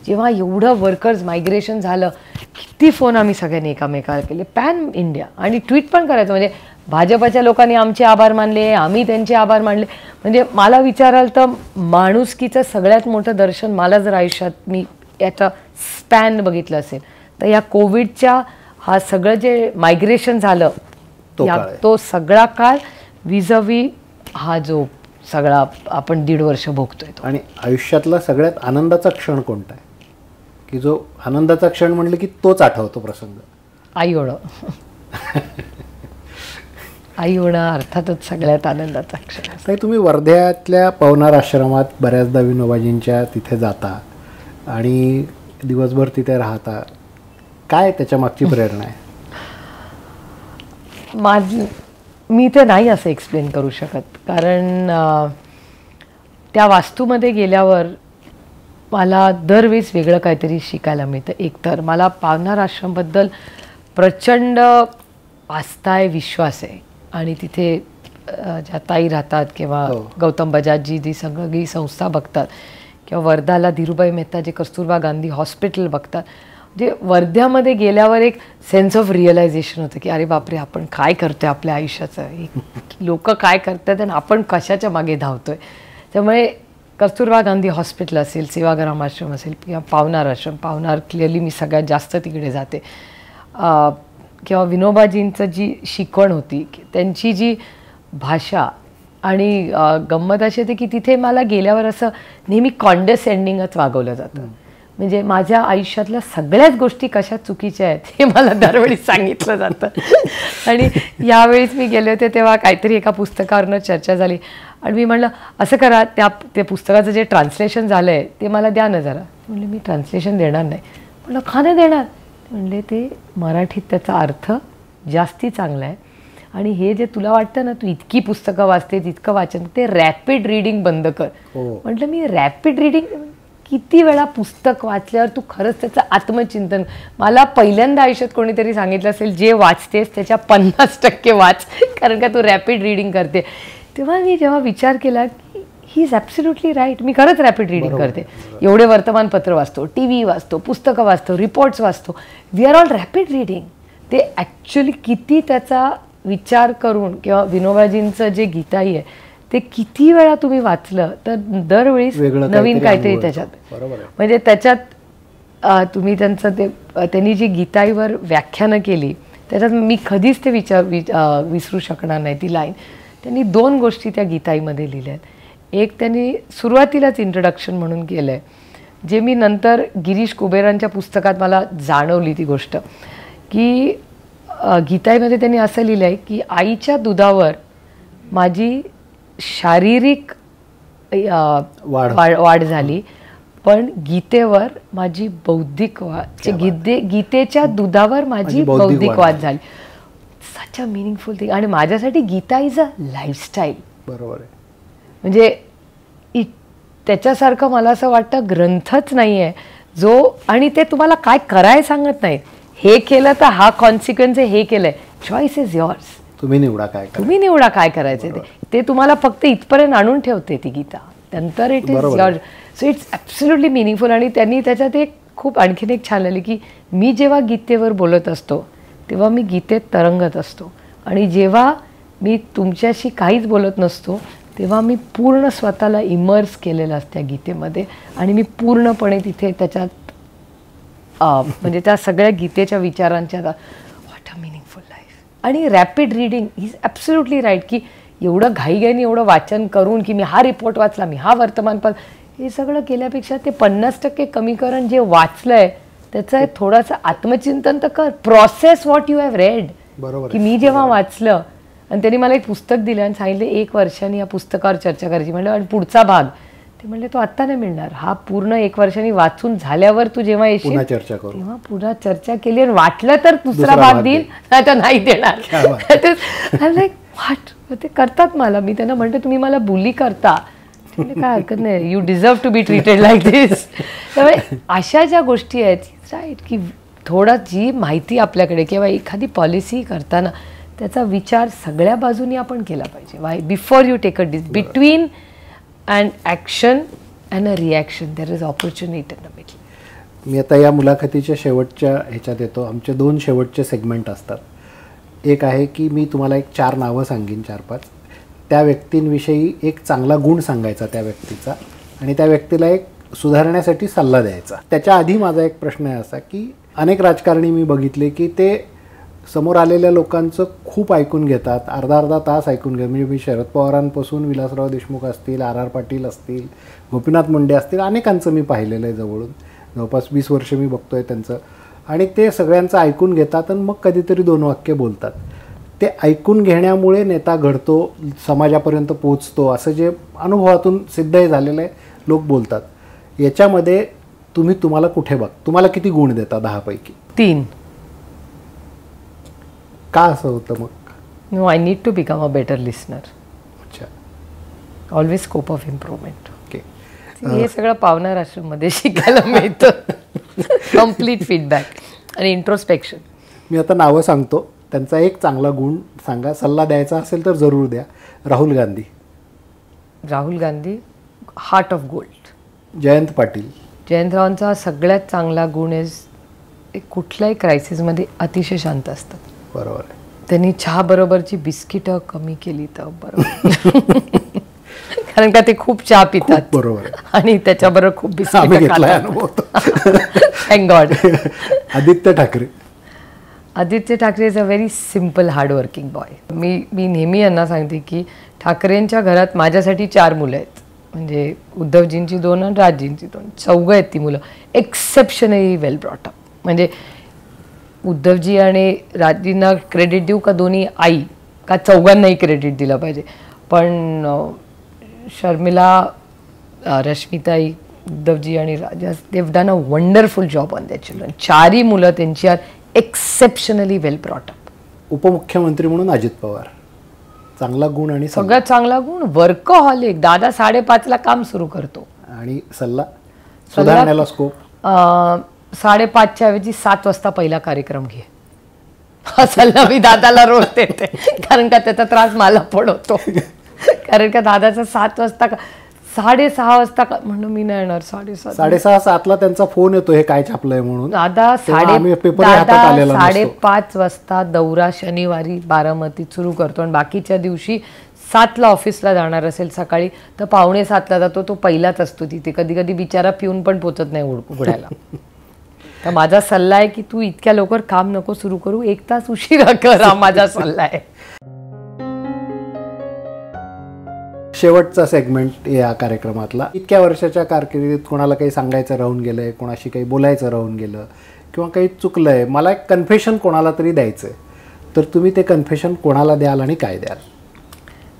[SPEAKER 1] जेव्हा एवढं वर्कर्स मायग्रेशन झालं किती फोन आम्ही सगळ्यांनी एकामेकाला केले पॅन इंडिया आणि ट्विट पण करायचं म्हणजे भाजपाच्या लोकांनी आमचे आभार मानले आम्ही त्यांचे आभार मानले म्हणजे मला विचाराल तर माणुसकीचं सगळ्यात मोठं दर्शन मला जर आयुष्यात मी याचा स्पॅन बघितलं असेल तर या कोविडच्या हा सगळं जे मायग्रेशन झालं तो, तो सगळा काळ विजवी हा जो सगळा आपण दीड वर्ष भोगतोय आणि आयुष्यातला सगळ्यात आनंदाचा
[SPEAKER 2] क्षण कोणता आहे की जो आनंदाचा क्षण म्हणलं की तोच आठवतो प्रसंग
[SPEAKER 1] आई ओढ आई ओढ अर्थातच सगळ्यात आनंदाचा क्षण
[SPEAKER 2] नाही तुम्ही वर्ध्यातल्या पवनार आश्रमात बऱ्याचदा विनोबाजींच्या तिथे जाता आणि दिवसभर तिथे राहता काय त्याच्या मागची प्रेरणा आहे
[SPEAKER 1] माझ मी ते नाही असं एक्सप्लेन करू शकत कारण त्या वास्तूमध्ये गेल्यावर मला दरवेळेस वेगळं काहीतरी शिकायला मिळतं एकतर मला पावनार आश्रमबद्दल प्रचंड आस्था आहे विश्वास आहे आणि तिथे ज्या ताई राहतात किंवा हो. गौतम बजाजजी जी सगळी संस्था बघतात किंवा वर्धाला धीरूभाई मेहता जे कस्तुरबा गांधी हॉस्पिटल बघतात जे वर्ध्यामध्ये गेल्यावर एक सेन्स ऑफ रिअलायझेशन होतं की अरे बापरे आपण काय करतो आहे आपल्या आयुष्याचं लोकं काय करतात आणि आपण कशाच्या मागे धावतोय त्यामुळे कस्तुरबा गांधी हॉस्पिटल असेल सेवाग्राम आश्रम असेल किंवा पावनार आश्रम पावनार क्लिअरली मी सगळ्यात जास्त तिकडे जाते किंवा विनोबाजींचं जी शिकवण होती त्यांची जी भाषा आणि गंमत अशी होती की तिथे मला गेल्यावर असं नेहमी कॉन्डेसेंडिंगच वागवलं जातं म्हणजे माझ्या आयुष्यातल्या सगळ्याच गोष्टी कशा चुकीच्या आहेत हे मला दरवेळी सांगितलं जातं आणि यावेळीच मी गेले होते तेव्हा काहीतरी एका पुस्तकावरनं चर्चा झाली आणि मी म्हटलं असं करा त्या त्या पुस्तकाचं जे ट्रान्सलेशन झालं आहे ते मला द्या ना जरा म्हणले मी ट्रान्सलेशन देणार नाही म्हटलं का नाही देणार म्हणले ते मराठीत त्याचा अर्थ जास्ती चांगला आहे आणि हे जे तुला वाटतं ना तू इतकी पुस्तकं वाचते इतकं वाचन ते रॅपिड रीडिंग बंद कर हो. म्हटलं मी रॅपिड रीडिंग किती वेळा पुस्तक वाचल्यावर तू खरंच त्याचं आत्मचिंतन मला पहिल्यांदा आयुष्यात कोणीतरी सांगितलं असेल जे वाचतेस त्याच्या पन्नास टक्के वाच कारण का तू रॅपिड रिडिंग करते तेव्हा मी जेव्हा विचार केला की ही इज ॲब्सोल्युटली राईट मी खरंच रॅपिड रिडिंग करते एवढे वर्तमानपत्र वाचतो टी व्ही वाचतो पुस्तकं वाचतो रिपोर्ट्स वाचतो we are all rapid reading ते ॲक्च्युली किती त्याचा विचार करून किंवा विनोबाजींचं जे गीताई आहे ते किती वेळा तुम्ही वाचलं तर दरवेळी नवीन काहीतरी त्याच्यात म्हणजे त्याच्यात तुम्ही त्यांचं ते त्यांनी जी गीताईवर व्याख्यानं केली त्याच्यात मी कधीच ते विचार विसरू शकणार नाही ती लाईन त्यांनी दोन गोष्टी त्या गीताईमध्ये लिहिल्या आहेत एक त्यांनी सुरुवातीलाच इंट्रोडक्शन म्हणून केलं आहे जे मी नंतर गिरीश कुबेरांच्या पुस्तकात मला जाणवली ती गोष्ट की गीताईमध्ये त्यांनी असं लिहिलं आहे की आईच्या दुधावर माझी शारीरिक वाढ झाली पण गीतेवर माझी बौद्धिक वा गीते गीतेच्या दुधावर माझी बौद्धिक वाद झाली सच अ मिनिंगफुल थिंग आणि माझ्यासाठी गीता इज अ लाईफस्टाईल बरोबर आहे म्हणजे इ त्याच्यासारखं मला असं वाटतं ग्रंथच नाही आहे जो आणि ते तुम्हाला काय करायला सांगत नाही हे केलं तर हा कॉन्सिक्वेन्स हे केलं आहे चॉईस इज युअर्स तुम्ही निवडा काय तुम्ही निवडा काय करायचे ते ते तुम्हाला फक्त इथपर्यंत आणून ठेवते ती गीता नंतर it is your so it's absolutely meaningful आणि त्यांनी त्याच्यात एक खूप आणखीन एक छान आली की मी जेव्हा गीतेवर बोलत असतो तेव्हा मी गीतेत तरंगत असतो आणि जेव्हा मी तुमच्याशी काहीच बोलत नसतो तेव्हा मी पूर्ण स्वतःला इमर्स केलेलं असत्या गीतेमध्ये आणि मी पूर्णपणे तिथे त्याच्यात म्हणजे त्या सगळ्या गीतेच्या विचारांच्या आणि rapid reading is absolutely right की एवढं घाईघाईने एवढं वाचन करून की मी हा रिपोर्ट वाचला मी हा वर्तमानपत्र हे सगळं केल्यापेक्षा ते पन्नास टक्के कमी करून जे वाचलं आहे त्याचं थोडंसं आत्मचिंतन तर कर process what you have read बरोबर की मी जेव्हा वाचलं आणि त्यांनी मला एक पुस्तक दिलं आणि सांगितलं एक वर्षाने या पुस्तकावर चर्चा करायची म्हटलं आणि पुढचा भाग ते म्हणले तो आत्ता नाही मिळणार हा पूर्ण एक वर्षाने वाचून झाल्यावर तू जेव्हा येशील चर्चा तेव्हा पुन्हा चर्चा केली आणि वाटलं तर दुसरा भाग देईल नाही नाही देणार ते करतात मला मी त्यांना म्हणते तुम्ही मला बुली करता काय हरकत नाही you deserve to be treated like this त्यामुळे अशा ज्या गोष्टी आहेत राईट की थोडा जी माहिती आपल्याकडे किंवा एखादी पॉलिसी करताना त्याचा विचार सगळ्या बाजूनी आपण केला पाहिजे why before you take a this between and action and a reaction there is opportunity
[SPEAKER 2] मी आता या मुलाखतीच्या शेवटच्या ह्याच्यात येतो आमचे दोन शेवटचे सेगमेंट असतात एक आहे की मी तुम्हाला एक चार नावं सांगेन चार पाच त्या व्यक्तींविषयी एक चांगला गुण सांगायचा त्या व्यक्तीचा आणि त्या व्यक्तीला एक सुधारण्यासाठी सल्ला द्यायचा त्याच्या आधी माझा एक प्रश्न आहे असा की अनेक राजकारणी मी बघितले की ते समोर आलेल्या लोकांचं खूप ऐकून घेतात अर्धा अर्धा तास ऐकून घे म्हणजे मी शरद पवारांपासून विलासराव देशमुख असतील आर आर पाटील असतील गोपीनाथ मुंडे असतील अनेकांचं मी पाहिलेलं आहे जवळून जवळपास वीस वर्ष मी बघतो आहे त्यांचं आणि ते सगळ्यांचं ऐकून घेतात आणि मग कधीतरी दोन वाक्य बोलतात ते ऐकून घेण्यामुळे नेता घडतो समाजापर्यंत पोचतो असं जे अनुभवातून सिद्धही झालेलं आहे लोक बोलतात याच्यामध्ये तुम्ही तुम्हाला कुठे बघ तुम्हाला किती गुण देता दहापैकी
[SPEAKER 1] तीन का असं होतं मग no I need to become a better listener अच्छा always scope of improvement okay हे सगळं पावणार आश्रममध्ये शिकायला मिळतं कम्प्लीट फीडबॅक आणि इंट्रोस्पेक्शन
[SPEAKER 2] मी आता नावं सांगतो त्यांचा एक चांगला गुण सांगा सल्ला द्यायचा असेल तर जरूर द्या Rahul Gandhi
[SPEAKER 1] Rahul Gandhi heart of gold
[SPEAKER 2] Jayant Patil
[SPEAKER 1] जयंतरावांचा सगळ्यात चांगला गुण इज कुठल्याही क्रायसिसमध्ये अतिशय शांत असतात बरोबर त्यांनी चहा बरोबरची बिस्किट कमी केली तर बरोबर कारण का ते खूप चहा पितात बरोबर आणि त्याच्याबरोबर खूप biscuit
[SPEAKER 2] god Aditya Thackeray
[SPEAKER 1] Aditya Thackeray is a very simple hardworking boy मी मी नेहमी यांना सांगते की ठाकरेंच्या घरात माझ्यासाठी चार मुलं आहेत म्हणजे उद्धवजींची दोन आणि राजजींची दोन चौघ आहेत ती मुलं एक्सेप्शनली वेल ब्रॉटअप म्हणजे उद्धवजी आणि राजींना क्रेडिट देऊ का दोन्ही आई का चौघांनाही क्रेडिट दिलं पाहिजे पण शर्मिला रश्मिताई उद्धवजी आणि राजा देव wonderful job on the children चारही मुलं त्यांची आर एक्सेप्शनली वेल ब्रॉटअप उपमुख्यमंत्री म्हणून अजित पवार चांगला गुण आणि सगळ्यात चांगला गुण एक दादा साडेपाचला काम सुरू करतो आणि सल्ला सुधारण्याला स्कोप साडेपाचच्या ऐवजी सात वाजता पहिला कार्यक्रम घे असं मी दादाला रोज देते कारण का त्याचा त्रास मला पण होतो कारण का दादाचा सात वाजता साडेसहा वाजता का म्हणून मी नाही येणार साडेसहा साडेसहा सातला
[SPEAKER 2] त्यांचा फोन येतो हे काय छापलंय म्हणून दादा साडे दादा
[SPEAKER 1] साडेपाच वाजता दौरा शनिवारी बारामतीत सुरू करतो आणि बाकीच्या दिवशी सातला ऑफिसला जाणार असेल सकाळी तर पावणे सातला जातो तो पहिलाच असतो तिथे कधी कधी बिचारा पिऊन पण पोचत नाही उघडायला तर माझा सल्ला आहे की तू इतक्या लवकर काम नको सुरू करू एक तास उशिरा कर हा माझा सल्ला आहे
[SPEAKER 2] शेवटचा सेगमेंट या कार्यक्रमातला इतक्या वर्षाच्या कारकिर्दीत कोणाला काही सांगायचं राहून गेलं कोणाशी काही बोलायचं राहून गेलं किंवा काही चुकलंय मला एक कन्फेशन कोणाला तरी द्यायचं तर तुम्ही ते कन्फेशन कोणाला द्याल आणि काय द्याल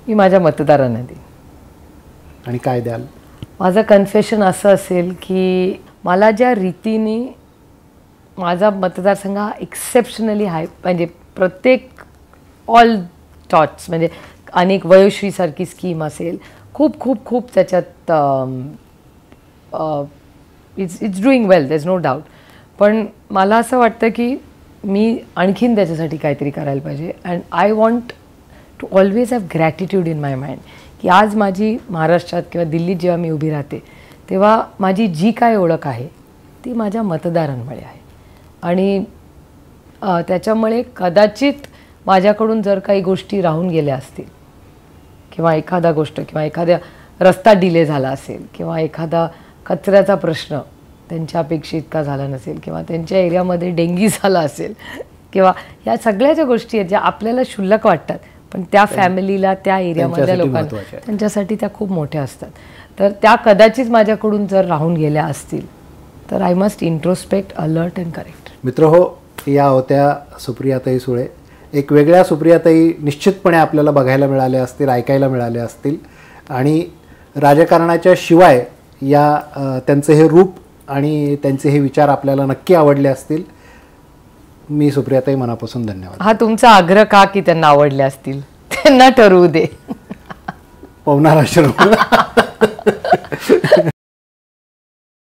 [SPEAKER 2] मी माझ्या मतदारांना देईन आणि काय द्याल
[SPEAKER 1] माझं कन्फेशन असं असेल की मला ज्या रीतीने माझा मतदारसंघ हा एक्सेप्शनली हाय म्हणजे प्रत्येक ऑल टॉट्स म्हणजे अनेक वयोश्रीसारखी स्कीम असेल खूप खूप खूप त्याच्यात it's it's doing well is no doubt पण मला असं वाटतं की मी आणखीन त्याच्यासाठी काहीतरी करायला पाहिजे and I want to always have gratitude in my mind की आज माझी महाराष्ट्रात किंवा दिल्लीत जेव्हा मी उभी राहते तेव्हा माझी जी काय ओळख आहे ती माझ्या मतदारांमुळे आहे आणि त्याच्यामुळे कदाचित माझ्याकडून जर काही गोष्टी राहून गेल्या असतील किंवा एखादा गोष्ट किंवा एखाद्या रस्ता डिले झाला असेल किंवा एखादा कचऱ्याचा प्रश्न त्यांच्या अपेक्षा इतका झाला नसेल किंवा त्यांच्या एरियामध्ये डेंगी झाला असेल किंवा या सगळ्या ज्या गोष्टी आहेत ज्या आपल्याला शुल्लक वाटतात पण त्या फॅमिलीला त्या एरियामधल्या लोकांना त्यांच्यासाठी त्या खूप मोठ्या असतात तर त्या कदाचित माझ्याकडून जर राहून गेल्या असतील तर I must introspect alert and correct
[SPEAKER 2] मित्र हो या होत्या सुप्रियाताई सुळे एक वेगळ्या सुप्रियाताई निश्चितपणे आपल्याला बघायला मिळाल्या असतील ऐकायला मिळाल्या असतील आणि राजकारणाच्या शिवाय या त्यांचं हे रूप आणि त्यांचे हे विचार आपल्याला नक्की आवडले असतील मी सुप्रियाताई मनापासून धन्यवाद
[SPEAKER 1] हा तुमचा आग्रह का की त्यांना आवडले असतील त्यांना ठरवू दे
[SPEAKER 2] पवनार आश्रम